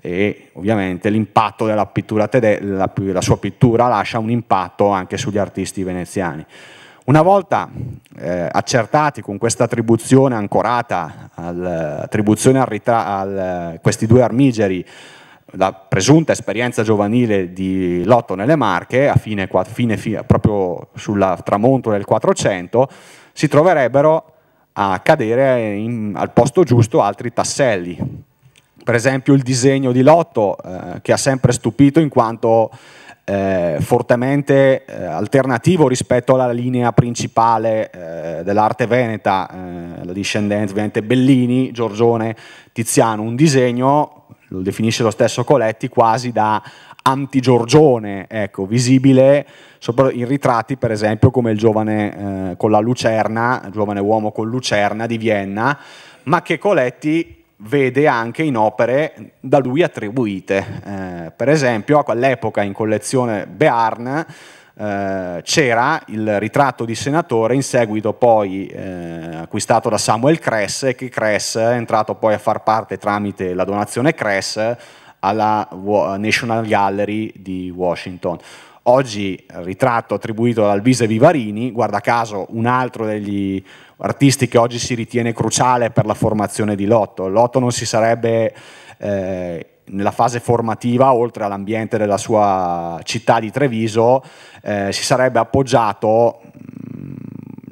G: e ovviamente l'impatto della pittura tede- la, la sua pittura lascia un impatto anche sugli artisti veneziani. Una volta eh, accertati con questa attribuzione ancorata al, attribuzione al ritra- al, questi due armigeri la presunta esperienza giovanile di Lotto nelle Marche, a fine, fine, fine proprio sul tramonto del 400, si troverebbero a cadere in, al posto giusto altri tasselli. Per esempio il disegno di Lotto, eh, che ha sempre stupito in quanto eh, fortemente eh, alternativo rispetto alla linea principale eh, dell'arte veneta, eh, la discendenza ovviamente Bellini, Giorgione, Tiziano, un disegno lo definisce lo stesso Coletti quasi da anti-Giorgione, ecco, visibile in ritratti per esempio come il giovane eh, con la lucerna, il giovane uomo con lucerna di Vienna, ma che Coletti vede anche in opere da lui attribuite. Eh, per esempio all'epoca in collezione Bearn eh, c'era il ritratto di senatore in seguito poi eh, acquistato da Samuel Cress e che Cress è entrato poi a far parte tramite la donazione Cress alla National Gallery di Washington. Oggi ritratto attribuito ad Alvise Vivarini, guarda caso un altro degli artisti che oggi si ritiene cruciale per la formazione di Lotto. Lotto non si sarebbe eh, nella fase formativa, oltre all'ambiente della sua città di Treviso, eh, si sarebbe appoggiato, mm,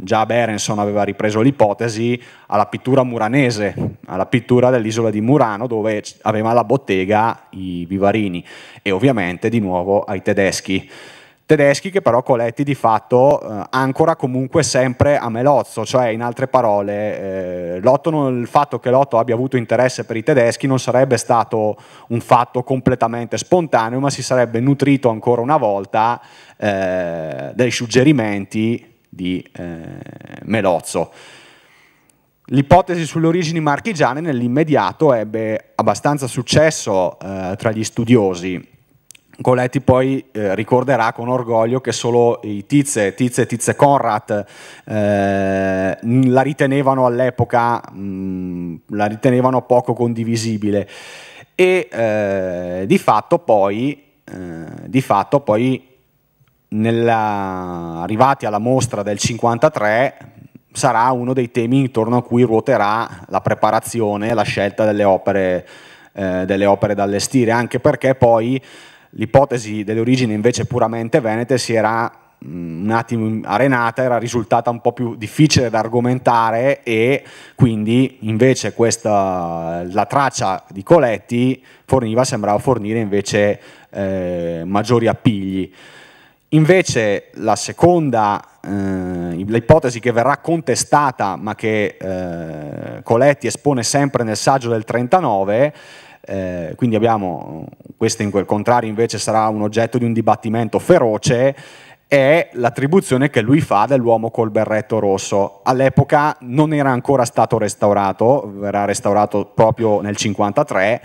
G: già Berenson aveva ripreso l'ipotesi, alla pittura muranese, alla pittura dell'isola di Murano, dove aveva la bottega i vivarini e ovviamente di nuovo ai tedeschi tedeschi che però Coletti di fatto eh, ancora comunque sempre a Melozzo, cioè in altre parole eh, non, il fatto che Lotto abbia avuto interesse per i tedeschi non sarebbe stato un fatto completamente spontaneo, ma si sarebbe nutrito ancora una volta eh, dai suggerimenti di eh, Melozzo. L'ipotesi sulle origini marchigiane nell'immediato ebbe abbastanza successo eh, tra gli studiosi Coletti poi eh, ricorderà con orgoglio che solo i Tiz, Tizze e Tiz Conrad eh, la ritenevano all'epoca, mm, la ritenevano poco condivisibile e eh, di, fatto poi, eh, di fatto poi, nella, arrivati alla mostra del 53 sarà uno dei temi intorno a cui ruoterà la preparazione, la scelta delle opere, eh, delle opere da allestire, anche perché poi L'ipotesi delle origini invece puramente venete si era mm, un attimo arenata, era risultata un po' più difficile da argomentare e quindi invece questa, la traccia di Coletti forniva, sembrava fornire invece eh, maggiori appigli. Invece la seconda, eh, l'ipotesi che verrà contestata ma che eh, Coletti espone sempre nel saggio del 39 eh, quindi abbiamo, questo in quel contrario invece sarà un oggetto di un dibattimento feroce, è l'attribuzione che lui fa dell'uomo col berretto rosso. All'epoca non era ancora stato restaurato, verrà restaurato proprio nel 1953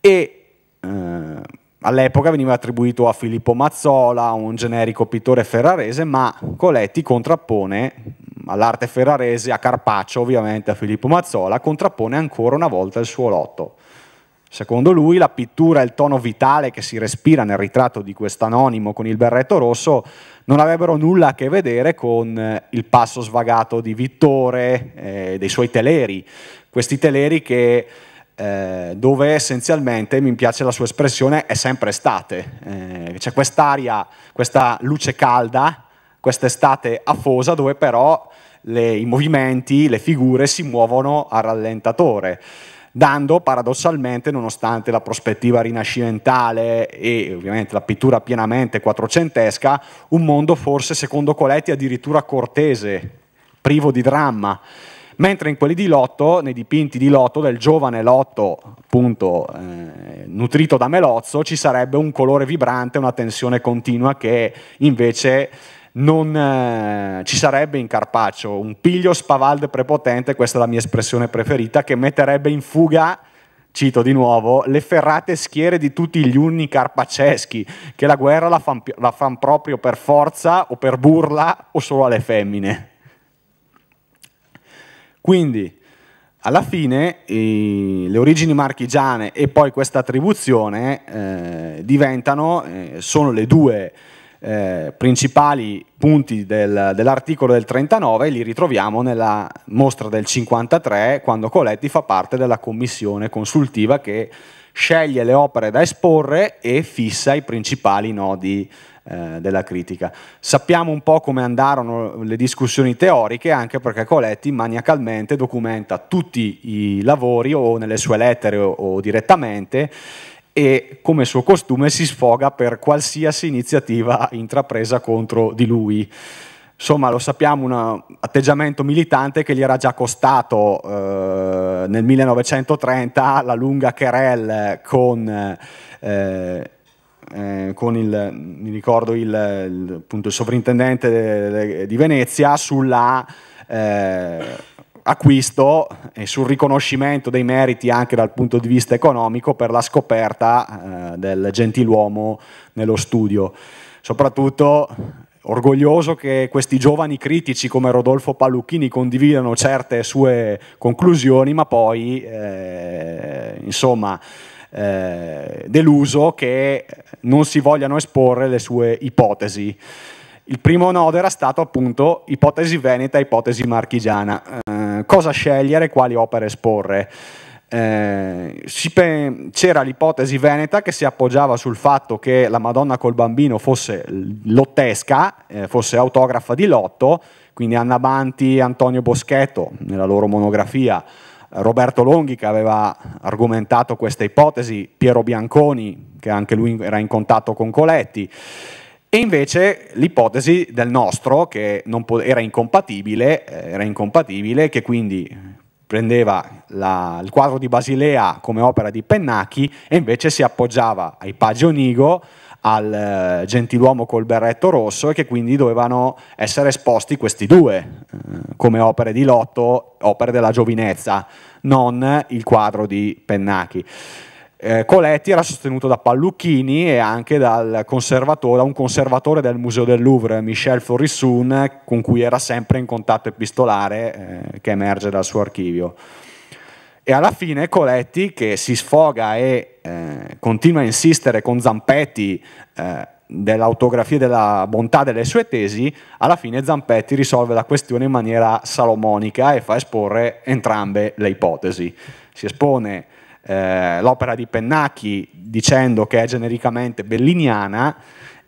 G: e... Eh, All'epoca veniva attribuito a Filippo Mazzola, un generico pittore ferrarese, ma Coletti contrappone all'arte ferrarese, a Carpaccio ovviamente, a Filippo Mazzola, contrappone ancora una volta il suo lotto. Secondo lui la pittura e il tono vitale che si respira nel ritratto di quest'anonimo con il berretto rosso non avrebbero nulla a che vedere con eh, il passo svagato di Vittore, eh, dei suoi teleri, questi teleri che eh, dove essenzialmente, mi piace la sua espressione, è sempre estate. Eh, c'è quest'aria, questa luce calda, quest'estate afosa, dove però le, i movimenti, le figure si muovono a rallentatore dando paradossalmente, nonostante la prospettiva rinascimentale e ovviamente la pittura pienamente quattrocentesca, un mondo forse secondo Coletti addirittura cortese, privo di dramma. Mentre in quelli di Lotto, nei dipinti di Lotto, del giovane Lotto, appunto eh, nutrito da Melozzo, ci sarebbe un colore vibrante, una tensione continua che invece non eh, ci sarebbe in Carpaccio un piglio spavalde prepotente, questa è la mia espressione preferita, che metterebbe in fuga cito di nuovo, le ferrate schiere di tutti gli unni carpaceschi, che la guerra la fanno la fan, proprio per forza o per burla o solo alle femmine. Quindi, alla fine, eh, le origini marchigiane e poi questa attribuzione eh, diventano, eh, sono le due eh, principali punti del, dell'articolo del 39 li ritroviamo nella mostra del 53 quando Coletti fa parte della commissione consultiva che sceglie le opere da esporre e fissa i principali nodi eh, della critica. Sappiamo un po' come andarono le discussioni teoriche anche perché Coletti maniacalmente documenta tutti i lavori o nelle sue lettere o direttamente e come suo costume si sfoga per qualsiasi iniziativa intrapresa contro di lui. Insomma, lo sappiamo, un atteggiamento militante che gli era già costato eh, nel 1930 la lunga querelle con... Eh, eh, con il, mi ricordo il, il, appunto, il sovrintendente de, de, di Venezia sulla eh, acquisto e eh, sul riconoscimento dei meriti anche dal punto di vista economico per la scoperta eh, del gentiluomo nello studio. Soprattutto orgoglioso che questi giovani critici come Rodolfo Pallucchini condividano certe sue conclusioni, ma poi eh, insomma eh, deluso che non si vogliano esporre le sue ipotesi. Il primo nodo era stato appunto ipotesi veneta, ipotesi marchigiana, eh, cosa scegliere, quali opere esporre. Eh, c'era l'ipotesi veneta che si appoggiava sul fatto che la Madonna col bambino fosse lottesca, eh, fosse autografa di Lotto, quindi Anna Banti, Antonio Boschetto nella loro monografia, Roberto Longhi che aveva argomentato questa ipotesi, Piero Bianconi che anche lui era in contatto con Coletti e invece l'ipotesi del nostro, che era incompatibile, eh, era incompatibile, che quindi eh, prendeva la, il quadro di Basilea come opera di Pennacchi e invece si appoggiava ai Pagio Onigo, al eh, gentiluomo col berretto rosso e che quindi dovevano essere esposti questi due eh, come opere di lotto, opere della giovinezza, non il quadro di Pennacchi. Eh, Coletti era sostenuto da Pallucchini e anche da un conservatore del Museo del Louvre, Michel Forissoun, con cui era sempre in contatto epistolare eh, che emerge dal suo archivio. E alla fine Coletti, che si sfoga e eh, continua a insistere con Zampetti eh, dell'autografia e della bontà delle sue tesi, alla fine Zampetti risolve la questione in maniera salomonica e fa esporre entrambe le ipotesi. Si espone eh, l'opera di Pennacchi dicendo che è genericamente belliniana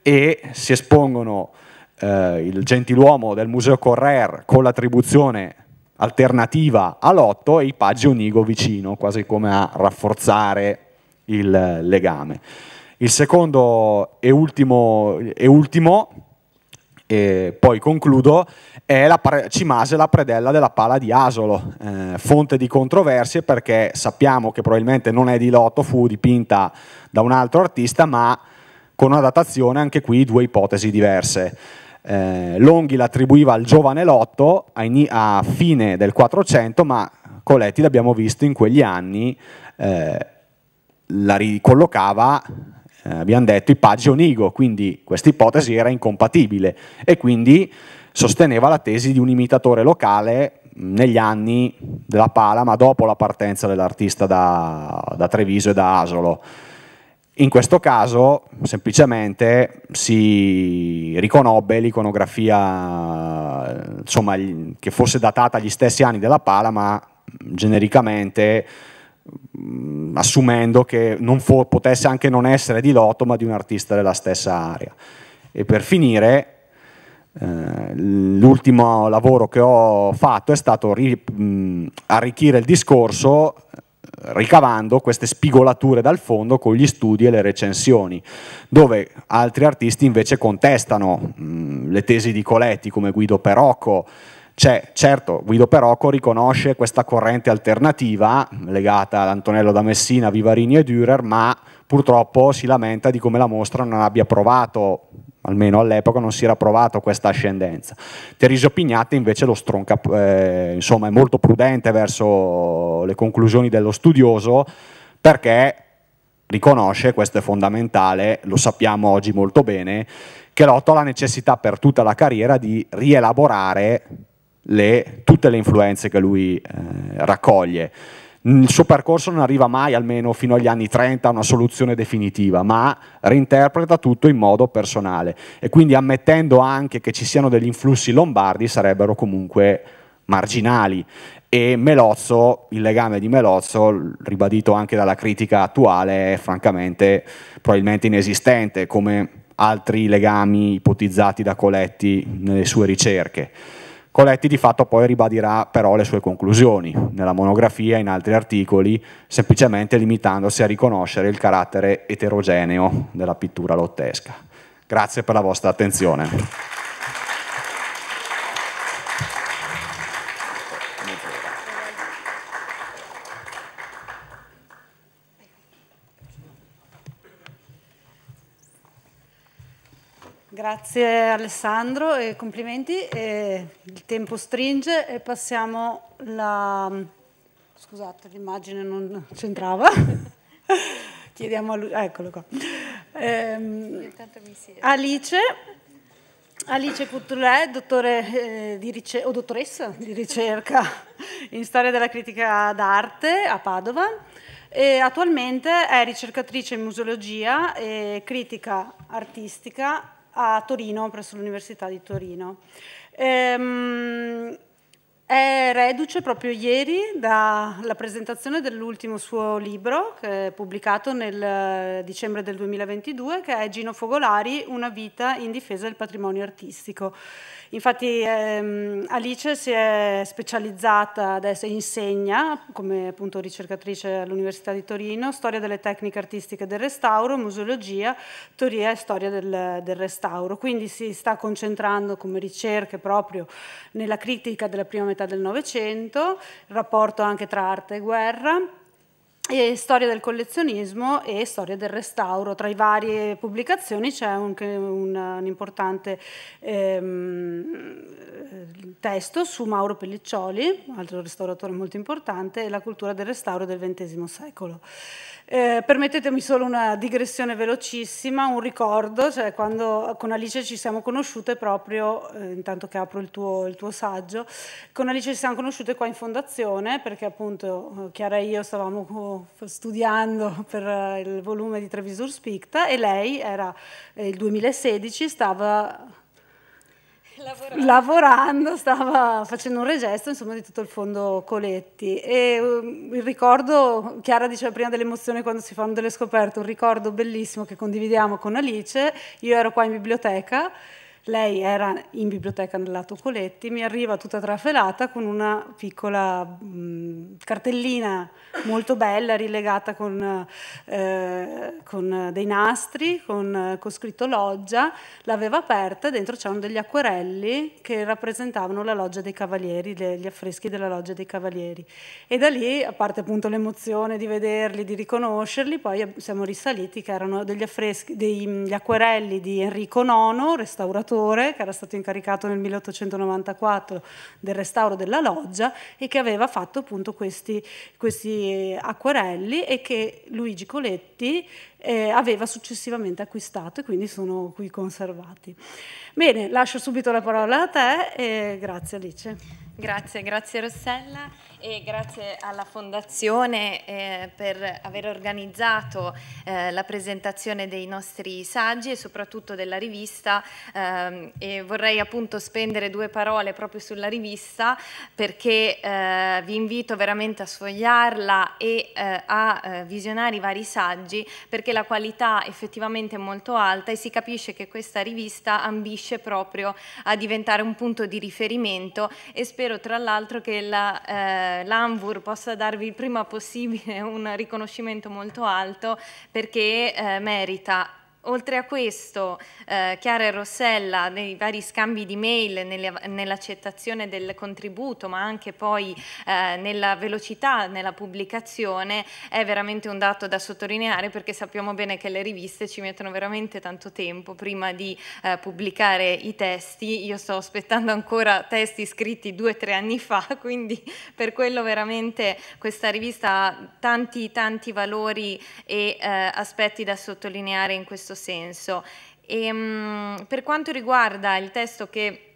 G: e si espongono eh, il gentiluomo del Museo Correr con l'attribuzione alternativa a Lotto e i Paggi Onigo vicino, quasi come a rafforzare il legame. Il secondo e ultimo, e ultimo e poi concludo, è la Cimase la predella della pala di Asolo, eh, fonte di controversie perché sappiamo che probabilmente non è di Lotto, fu dipinta da un altro artista, ma con una datazione anche qui due ipotesi diverse. Eh, Longhi l'attribuiva al giovane Lotto a, a, fine del 400, ma Coletti l'abbiamo visto in quegli anni, eh, la ricollocava eh, abbiamo detto, i Ipaggio onigo, quindi questa ipotesi era incompatibile e quindi sosteneva la tesi di un imitatore locale negli anni della pala, ma dopo la partenza dell'artista da, da Treviso e da Asolo. In questo caso semplicemente si riconobbe l'iconografia insomma, che fosse datata agli stessi anni della pala, ma genericamente Mm, assumendo che fo- potesse anche non essere di Lotto ma di un artista della stessa area. E per finire, eh, l'ultimo lavoro che ho fatto è stato ri- mm, arricchire il discorso eh, ricavando queste spigolature dal fondo con gli studi e le recensioni, dove altri artisti invece contestano mh, mm, le tesi di Coletti come Guido Perocco, c'è, certo, Guido Perocco riconosce questa corrente alternativa legata ad Antonello da Messina, Vivarini e Dürer, ma purtroppo si lamenta di come la mostra non abbia provato, almeno all'epoca non si era provato questa ascendenza. Teresio Pignatti invece lo stronca, eh, insomma è molto prudente verso le conclusioni dello studioso perché riconosce, questo è fondamentale, lo sappiamo oggi molto bene, che Lotto ha la necessità per tutta la carriera di rielaborare le, tutte le influenze che lui eh, raccoglie. Il suo percorso non arriva mai, almeno fino agli anni 30, a una soluzione definitiva, ma reinterpreta tutto in modo personale. E quindi ammettendo anche che ci siano degli influssi lombardi, sarebbero comunque marginali. E Melozzo, il legame di Melozzo, ribadito anche dalla critica attuale, è francamente probabilmente inesistente, come altri legami ipotizzati da Coletti nelle sue ricerche. Coletti di fatto poi ribadirà però le sue conclusioni nella monografia e in altri articoli, semplicemente limitandosi a riconoscere il carattere eterogeneo della pittura lottesca. Grazie per la vostra attenzione.
F: Grazie Alessandro e complimenti. E il tempo stringe e passiamo la... Scusate, l'immagine non c'entrava. Chiediamo a lui... Eccolo qua. Ehm, Alice, Alice Coutulè, dottore, eh, o dottoressa di ricerca in storia della critica d'arte a Padova. E attualmente è ricercatrice in museologia e critica artistica a Torino, presso l'Università di Torino. Ehm, è reduce proprio ieri dalla presentazione dell'ultimo suo libro, pubblicato nel eh, dicembre del 2022, che è Gino Fogolari, Una vita in difesa del patrimonio artistico. Infatti ehm, Alice si è specializzata, adesso insegna come appunto ricercatrice all'Università di Torino, storia delle tecniche artistiche del restauro, museologia, teoria e storia del, del restauro. Quindi si sta concentrando come ricerche proprio nella critica della prima metà del Novecento, il rapporto anche tra arte e guerra e storia del collezionismo e storia del restauro. Tra le varie pubblicazioni c'è un, un, un, importante ehm, testo su Mauro Pelliccioli, altro restauratore molto importante, e la cultura del restauro del XX secolo. Eh, permettetemi solo una digressione velocissima, un ricordo, cioè quando con Alice ci siamo conosciute proprio, eh, intanto che apro il tuo, il tuo, saggio, con Alice ci siamo conosciute qua in fondazione perché appunto eh, Chiara e io stavamo eh, studiando per eh, il volume di Trevisur Spicta e lei era, eh, il 2016, stava lavorando. lavorando. stava facendo un regesto insomma, di tutto il fondo Coletti. E um, il ricordo, Chiara diceva prima dell'emozione quando si fanno delle scoperte, un ricordo bellissimo che condividiamo con Alice. Io ero qua in biblioteca lei era in biblioteca nel lato Coletti, mi arriva tutta trafelata con una piccola mh, cartellina molto bella, rilegata con, eh, con dei nastri, con, con scritto loggia, l'aveva aperta e dentro c'erano degli acquerelli che rappresentavano la loggia dei cavalieri, le, gli affreschi della loggia dei cavalieri. E da lì, a parte appunto l'emozione di vederli, di riconoscerli, poi siamo risaliti che erano degli affreschi, degli acquerelli di Enrico IX, restauratore restauratore che era stato incaricato nel 1894 del restauro della loggia e che aveva fatto appunto questi, questi eh, acquerelli e che Luigi Coletti eh, aveva successivamente acquistato e quindi sono qui conservati. Bene, lascio subito la parola a te e grazie Alice.
H: Grazie, grazie Rossella e grazie alla Fondazione eh, per aver organizzato eh, la presentazione dei nostri saggi e soprattutto della rivista ehm, e vorrei appunto spendere due parole proprio sulla rivista perché eh, vi invito veramente a sfogliarla e eh, a eh, visionare i vari saggi perché la qualità effettivamente è molto alta e si capisce che questa rivista ambisce proprio a diventare un punto di riferimento e spero tra l'altro che la eh, eh, l'ANVUR possa darvi il prima possibile un riconoscimento molto alto perché eh, merita Oltre a questo, eh, Chiara e Rossella nei vari scambi di mail, nell'accettazione del contributo, ma anche poi eh, nella velocità nella pubblicazione, è veramente un dato da sottolineare perché sappiamo bene che le riviste ci mettono veramente tanto tempo prima di eh, pubblicare i testi. Io sto aspettando ancora testi scritti due o tre anni fa, quindi per quello veramente questa rivista ha tanti tanti valori e eh, aspetti da sottolineare in questo questo senso. E, ehm, mh, per quanto riguarda il testo che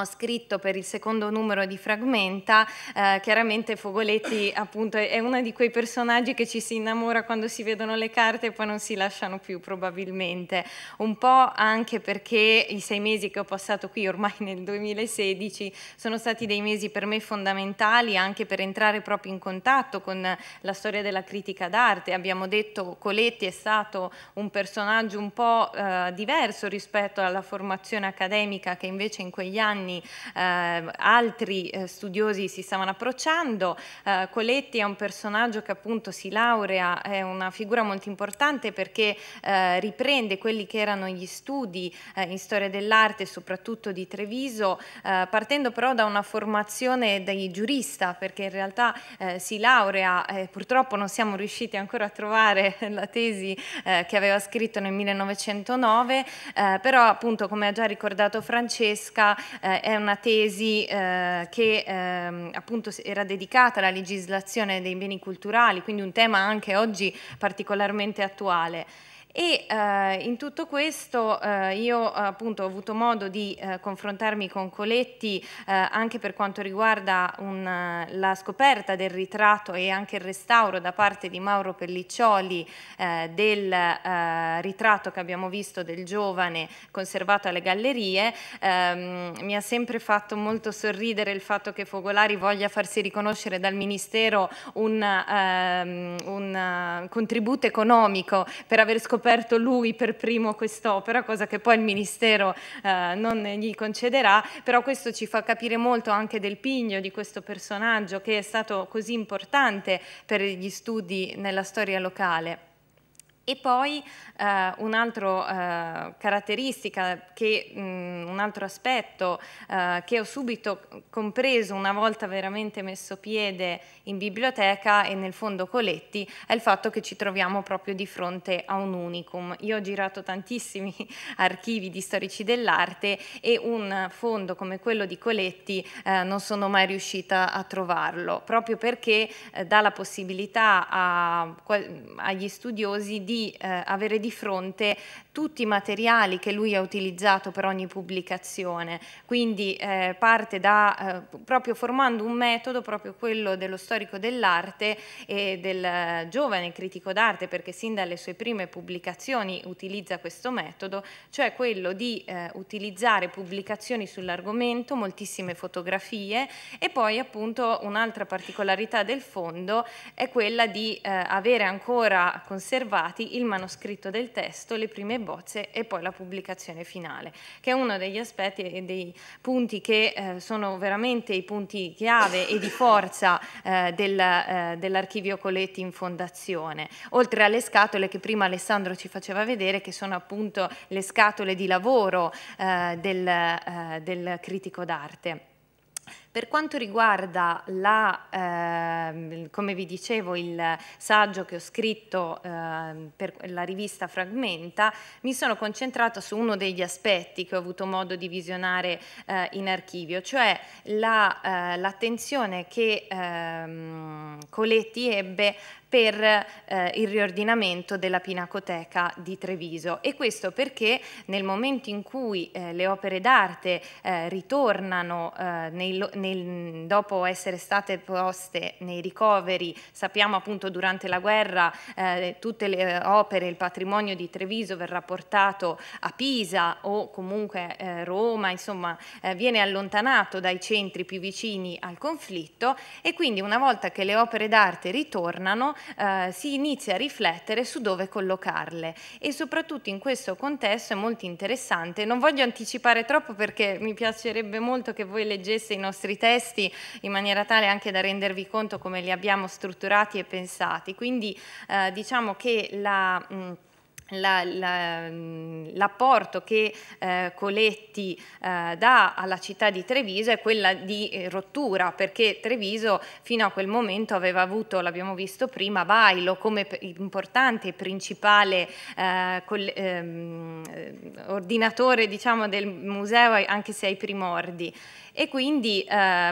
H: ho scritto per il secondo numero di Fragmenta, eh, chiaramente Fogoletti appunto è uno di quei personaggi che ci si innamora quando si vedono le carte e poi non si lasciano più probabilmente, un po' anche perché i sei mesi che ho passato qui ormai nel 2016 sono stati dei mesi per me fondamentali anche per entrare proprio in contatto con la storia della critica d'arte, abbiamo detto Coletti è stato un personaggio un po' eh, diverso rispetto alla formazione accademica che invece in quegli anni anni eh, altri eh, studiosi si stavano approcciando. Eh, Coletti è un personaggio che appunto si laurea, è una figura molto importante perché eh, riprende quelli che erano gli studi eh, in storia dell'arte, soprattutto di Treviso, eh, partendo però da una formazione di giurista, perché in realtà si laurea, purtroppo non siamo riusciti ancora a trovare la tesi che aveva scritto nel 1909, però appunto come ha già ricordato Francesca eh, è una tesi eh, che ehm, appunto era dedicata alla legislazione dei beni culturali, quindi un tema anche oggi particolarmente attuale. E eh, in tutto questo eh, io appunto ho avuto modo di eh, confrontarmi con Coletti eh, anche per quanto riguarda un, eh, la scoperta del ritratto e anche il restauro da parte di Mauro Pelliccioli eh, del ritratto che abbiamo visto del giovane conservato alle gallerie. Ehm, mi ha sempre fatto molto sorridere il fatto che Fogolari voglia farsi riconoscere dal Ministero un, ehm, un contributo economico per aver scoperto scoperto lui per primo quest'opera, cosa che poi il Ministero eh, non gli concederà, però questo ci fa capire molto anche del pigno di questo personaggio che è stato così importante per gli studi nella storia locale. E poi eh, un'altra eh, caratteristica, che, mh, mm, un altro aspetto eh, che ho subito compreso una volta veramente messo piede in biblioteca e nel fondo Coletti è il fatto che ci troviamo proprio di fronte a un unicum. Io ho girato tantissimi archivi di storici dell'arte e un fondo come quello di Coletti eh, non sono mai riuscita a trovarlo, proprio perché eh, dà la possibilità a, agli studiosi di eh, avere di fronte tutti i materiali che lui ha utilizzato per ogni pubblicazione, quindi eh, parte da, eh, proprio formando un metodo, proprio quello dello storico dell'arte e del eh, giovane critico d'arte, perché sin dalle sue prime pubblicazioni utilizza questo metodo, cioè quello di eh, utilizzare pubblicazioni sull'argomento, moltissime fotografie e poi appunto un'altra particolarità del fondo è quella di eh, avere ancora conservati il manoscritto del testo, le prime bozze e poi la pubblicazione finale, che è uno degli aspetti e dei punti che eh, sono veramente i punti chiave e di forza eh, del, eh, dell'archivio Coletti in fondazione, oltre alle scatole che prima Alessandro ci faceva vedere, che sono appunto le scatole di lavoro eh, del, eh, del critico d'arte. Per quanto riguarda la, eh, come vi dicevo, il saggio che ho scritto eh, per la rivista Fragmenta, mi sono concentrata su uno degli aspetti che ho avuto modo di visionare eh, in archivio, cioè eh, l'attenzione la, che ehm, Coletti ebbe per eh, il riordinamento della Pinacoteca di Treviso e questo perché nel momento in cui eh, le opere d'arte eh, ritornano eh, nei, nel, dopo essere state poste nei ricoveri, sappiamo appunto durante la guerra eh, tutte le eh, opere, il patrimonio di Treviso verrà portato a Pisa o comunque Roma, insomma viene allontanato dai centri più vicini al conflitto e quindi una volta che le opere d'arte ritornano eh, si inizia a riflettere su dove collocarle e soprattutto in questo contesto è molto interessante, non voglio anticipare troppo perché mi piacerebbe molto che voi leggeste i nostri testi in maniera tale anche da rendervi conto come li abbiamo strutturati e pensati, quindi eh, diciamo che la... Mh, mm, l'apporto la, la, mm, che eh, Coletti eh, dà alla città di Treviso è quella di eh, rottura perché Treviso fino a quel momento aveva avuto, l'abbiamo visto prima, Bailo come importante e principale eh, col, ehm, ordinatore diciamo, del museo anche se ai primordi e quindi eh,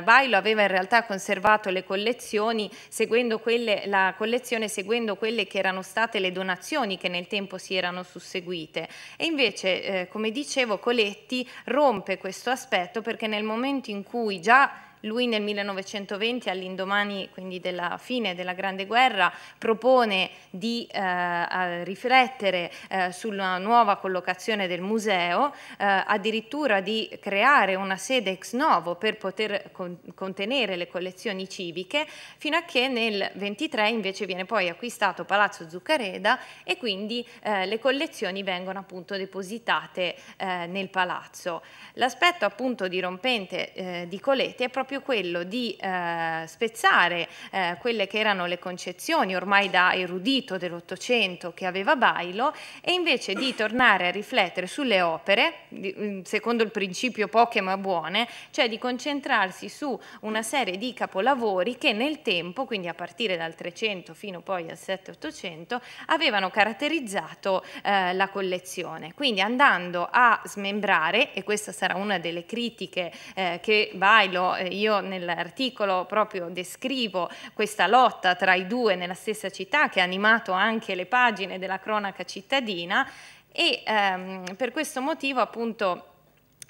H: Bailo aveva in realtà conservato le collezioni, seguendo quelle, la collezione seguendo quelle che erano state le donazioni che nel tempo si erano susseguite e invece eh, come dicevo Coletti rompe questo aspetto perché nel momento in cui già lui nel 1920, all'indomani quindi della fine della Grande Guerra, propone di eh, riflettere eh, sulla nuova collocazione del museo, eh, addirittura di creare una sede ex novo per poter con contenere le collezioni civiche, fino a che nel 23 invece viene poi acquistato Palazzo Zuccareda e quindi eh, le collezioni vengono appunto depositate eh, nel palazzo. L'aspetto appunto dirompente eh, di Coleti è proprio proprio quello di eh, spezzare eh, quelle che erano le concezioni ormai da erudito dell'Ottocento che aveva Bailo e invece di tornare a riflettere sulle opere, di, mm, secondo il principio poche ma buone, cioè di concentrarsi su una serie di capolavori che nel tempo, quindi a partire dal 300 fino poi al 7-800, avevano caratterizzato eh, la collezione. Quindi andando a smembrare, e questa sarà una delle critiche eh, che Bailo eh, io io nell'articolo proprio descrivo questa lotta tra i due nella stessa città che ha animato anche le pagine della cronaca cittadina e ehm, per questo motivo appunto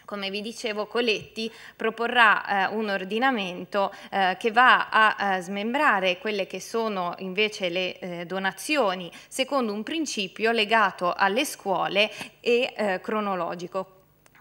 H: come vi dicevo, Coletti proporrà eh, un ordinamento eh, che va a, a eh, smembrare quelle che sono invece le eh, donazioni secondo un principio legato alle scuole e eh, cronologico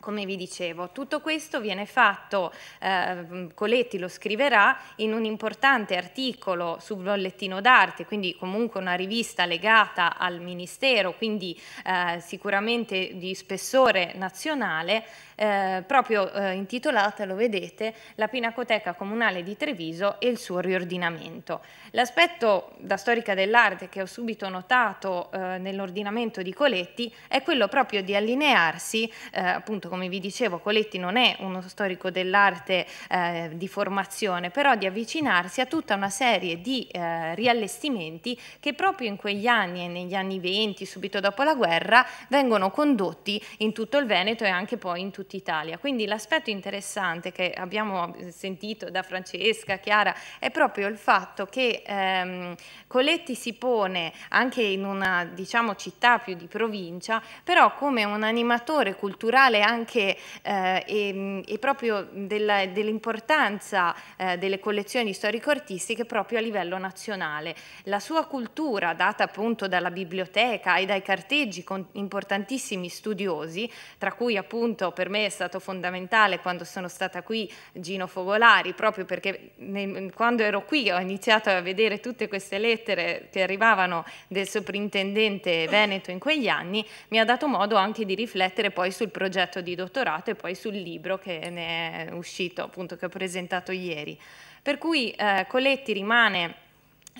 H: come vi dicevo, tutto questo viene fatto, eh, Coletti lo scriverà in un importante articolo sul Bollettino d'Arte, quindi comunque una rivista legata al Ministero, quindi eh, sicuramente di spessore nazionale, eh, proprio eh, intitolata, lo vedete, La Pinacoteca Comunale di Treviso e il suo riordinamento. L'aspetto da storica dell'arte che ho subito notato eh, nell'ordinamento di Coletti è quello proprio di allinearsi, eh, appunto come vi dicevo, Coletti non è uno storico dell'arte eh, di formazione, però di avvicinarsi a tutta una serie di eh, riallestimenti che proprio in quegli anni e negli anni 20, subito dopo la guerra, vengono condotti in tutto il Veneto e anche poi in tutta Italia. Quindi l'aspetto interessante che abbiamo sentito da Francesca, Chiara, è proprio il fatto che ehm, Coletti si pone anche in una diciamo, città più di provincia, però come un animatore culturale anche anche eh, e, ehm, e, proprio dell'importanza eh, delle collezioni storico-artistiche proprio a livello nazionale. La sua cultura, data appunto dalla biblioteca e dai carteggi con importantissimi studiosi, tra cui appunto per me è stato fondamentale quando sono stata qui Gino Fogolari, proprio perché ne, quando ero qui ho iniziato a vedere tutte queste lettere che arrivavano del soprintendente Veneto in quegli anni, mi ha dato modo anche di riflettere poi sul progetto di dottorato e poi sul libro che ne è uscito, appunto, che ho presentato ieri. Per cui eh, Coletti rimane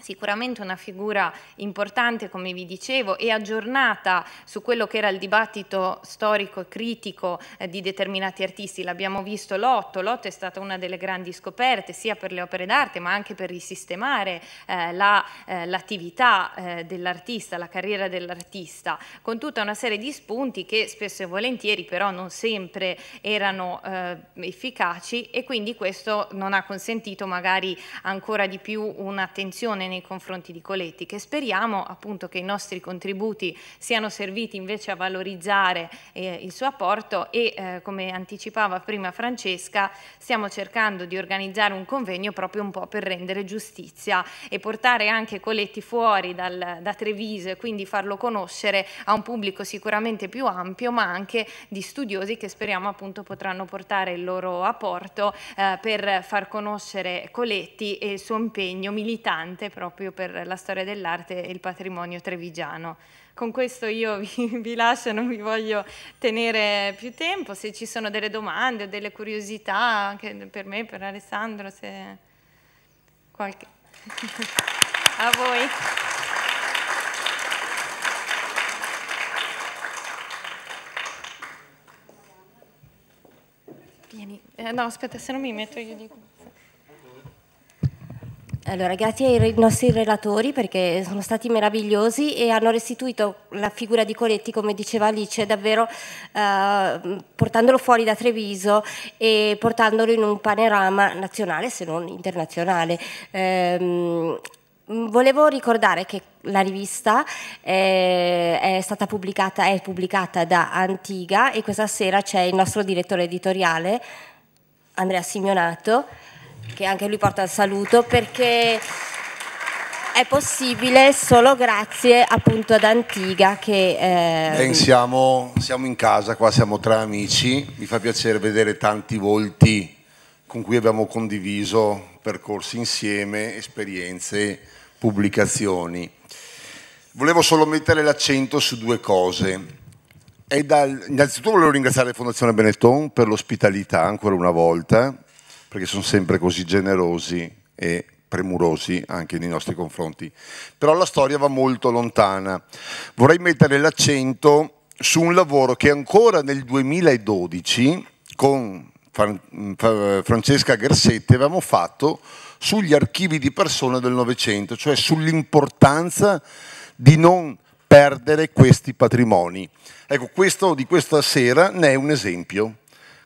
H: sicuramente una figura importante, come vi dicevo, e aggiornata su quello che era il dibattito storico e critico eh, di determinati artisti. L'abbiamo visto Lotto, Lotto è stata una delle grandi scoperte sia per le opere d'arte ma anche per risistemare eh, eh l'attività la, eh, dell'artista, la carriera dell'artista, con tutta una serie di spunti che spesso e volentieri però non sempre erano eh, efficaci e quindi questo non ha consentito magari ancora di più un'attenzione attenzione nei confronti di Coletti, che speriamo appunto che i nostri contributi siano serviti invece a valorizzare eh, il suo apporto e eh, come anticipava prima Francesca stiamo cercando di organizzare un convegno proprio un po' per rendere giustizia e portare anche Coletti fuori dal, da Treviso e quindi farlo conoscere a un pubblico sicuramente più ampio ma anche di studiosi che speriamo appunto potranno portare il loro apporto eh, per far conoscere Coletti e il suo impegno militante proprio per la storia dell'arte e il patrimonio trevigiano. Con questo io vi, vi, lascio, non vi voglio tenere più tempo, se ci sono delle domande o delle curiosità anche per me, per Alessandro, se qualche... a voi. Vieni. Eh, no, aspetta, se non mi metto io di qui.
D: Allora, grazie ai nostri relatori perché sono stati meravigliosi e hanno restituito la figura di Coletti, come diceva Alice, davvero eh, portandolo fuori da Treviso e portandolo in un panorama nazionale se non internazionale. Eh, volevo ricordare che la rivista eh, è stata pubblicata, è pubblicata da Antiga e questa sera c'è il nostro direttore editoriale Andrea Simionato che anche lui porta il saluto, perché è possibile solo grazie appunto ad Antiga che... Eh... Ben,
C: siamo, siamo, in casa, qua siamo tre amici, mi fa piacere vedere tanti volti con cui abbiamo condiviso percorsi insieme, esperienze, pubblicazioni. Volevo solo mettere l'accento su due cose. Dal, innanzitutto volevo ringraziare Fondazione Benetton per l'ospitalità ancora una volta, perché sono sempre così generosi e premurosi anche nei nostri confronti. Però la storia va molto lontana. Vorrei mettere l'accento su un lavoro che ancora nel 2012 con mm, Francesca Gersetti avevamo fatto sugli archivi di persone del Novecento, cioè sull'importanza di non perdere questi patrimoni. Ecco, questo, di questa sera ne è un esempio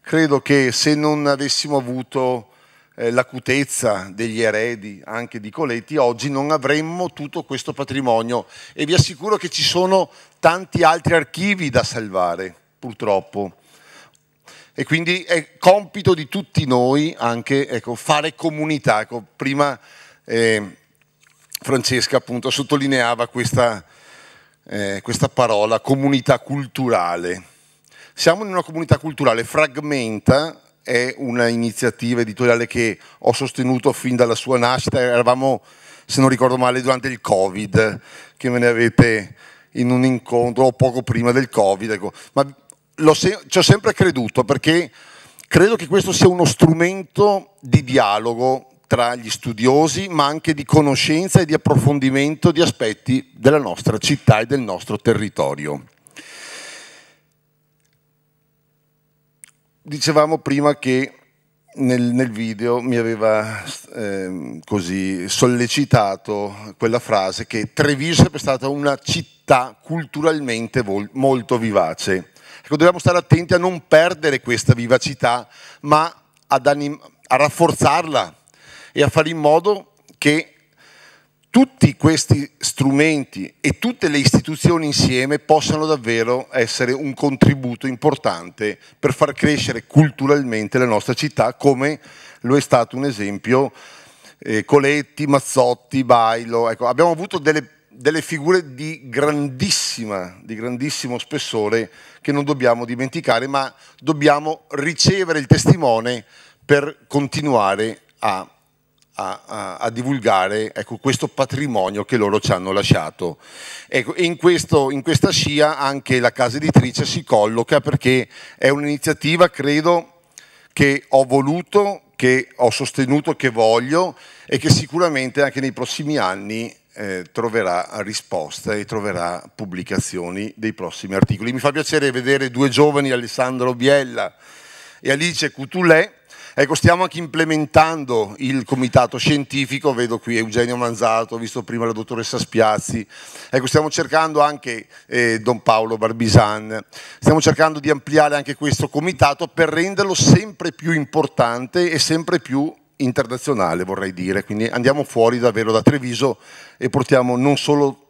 C: credo che se non avessimo avuto eh, l'acutezza degli eredi, anche di Coletti, oggi non avremmo tutto questo patrimonio e vi assicuro che ci sono tanti altri archivi da salvare, purtroppo. E quindi è compito di tutti noi anche ecco, fare comunità. Ecco, prima eh, Francesca appunto sottolineava questa, eh, questa parola comunità culturale. Siamo in una comunità culturale, Fragmenta è un'iniziativa editoriale che ho sostenuto fin dalla sua nascita, eravamo, se non ricordo male, durante il Covid, che me ne avete in un incontro o poco prima del Covid, ecco. ma se ci ho sempre creduto perché credo che questo sia uno strumento di dialogo tra gli studiosi, ma anche di conoscenza e di approfondimento di aspetti della nostra città e del nostro territorio. dicevamo prima che nel, nel video mi aveva eh, così sollecitato quella frase che Treviso è stata una città culturalmente molto vivace. Ecco, dobbiamo stare attenti a non perdere questa vivacità, ma a rafforzarla e a fare in modo che tutti questi strumenti e tutte le istituzioni insieme possano davvero essere un contributo importante per far crescere culturalmente la nostra città come lo è stato un esempio eh, Coletti, Mazzotti, Bailo. Ecco, abbiamo avuto delle, delle figure di, di grandissimo spessore che non dobbiamo dimenticare, ma dobbiamo ricevere il testimone per continuare a a, a, divulgare ecco, questo patrimonio che loro ci hanno lasciato. Ecco, in, questo, in questa scia anche la casa editrice si colloca perché è un'iniziativa, credo, che ho voluto, che ho sostenuto, che voglio e che sicuramente anche nei prossimi anni eh, troverà risposta e troverà pubblicazioni dei prossimi articoli. Mi fa piacere vedere due giovani, Alessandro Biella e Alice Cutulè, Ecco, stiamo anche implementando il comitato scientifico, vedo qui Eugenio Manzato, ho visto prima la dottoressa Spiazzi, ecco, stiamo cercando anche eh, Don Paolo Barbisan, stiamo cercando di ampliare anche questo comitato per renderlo sempre più importante e sempre più internazionale, vorrei dire, quindi andiamo fuori davvero da Treviso e portiamo non solo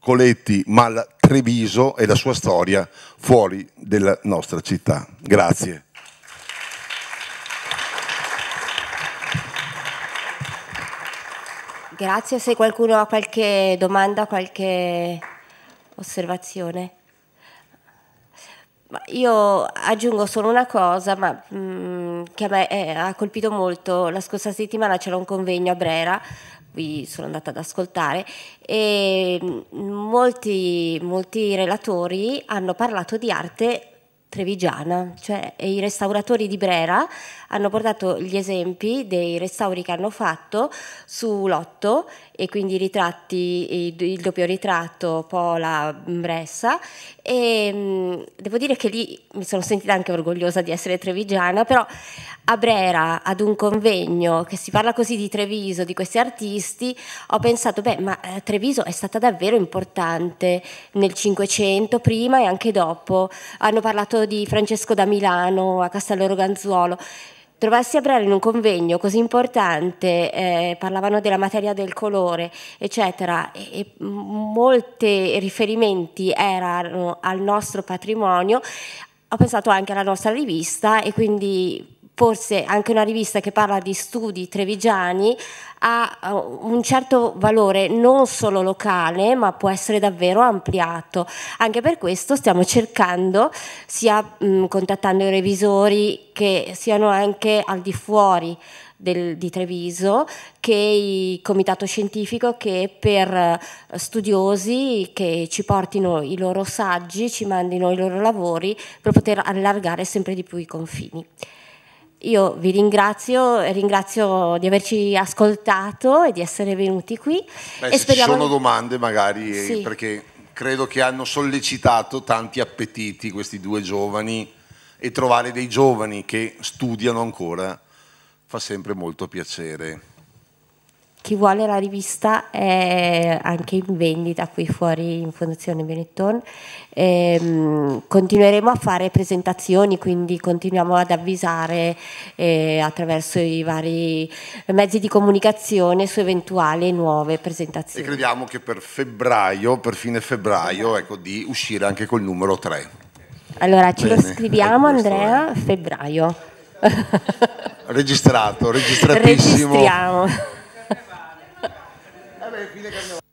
C: Coletti, ma Treviso e la sua storia fuori della nostra città. Grazie.
D: Grazie, se qualcuno ha qualche domanda, qualche osservazione. Io aggiungo solo una cosa ma, mh, mm, che a me è, eh, ha colpito molto. La scorsa settimana c'era un convegno a Brera, qui sono andata ad ascoltare, e mm, molti, molti relatori hanno parlato di arte trevigiana, cioè i restauratori di Brera hanno portato gli esempi dei restauri che hanno fatto su Lotto e quindi ritratti, il doppio ritratto Pola-Bressa e mm, devo dire che lì mi sono sentita anche orgogliosa di essere trevigiana, però a Brera, ad un convegno che si parla così di Treviso, di questi artisti, ho pensato, beh, ma eh, Treviso è stata davvero importante nel Cinquecento, prima e anche dopo. Hanno parlato di Francesco da Milano a Castello Roganzuolo trovarsi a Brera in un convegno così importante, eh, parlavano della materia del colore, eccetera, e, e molti riferimenti erano al nostro patrimonio, ho pensato anche alla nostra rivista e quindi forse anche una rivista che parla di studi trevigiani ha eh, un certo valore non solo locale ma può essere davvero ampliato. Anche per questo stiamo cercando, sia mh, mm, contattando i revisori che siano anche al di fuori del, di Treviso, che il comitato scientifico, che per eh, studiosi che ci portino i loro saggi, ci mandino i loro lavori per poter allargare sempre di più i confini. Io vi ringrazio, ringrazio di averci ascoltato e di essere venuti qui. Beh, e speriamo... Ci sono
C: domande magari, eh, sì. perché credo che hanno sollecitato tanti appetiti questi due giovani e trovare dei giovani che studiano ancora fa sempre molto piacere
D: chi vuole la rivista è anche in vendita qui fuori in Fondazione Benetton. Ehm, continueremo a fare presentazioni, quindi continuiamo ad avvisare eh, attraverso i vari mezzi di comunicazione su eventuali nuove presentazioni.
C: E crediamo che per febbraio, per fine febbraio, ecco, di uscire anche col numero 3.
D: Allora ci Bene, lo scriviamo ecco Andrea, è. Eh. febbraio. Registrato, registratissimo. Registriamo.
C: perfil da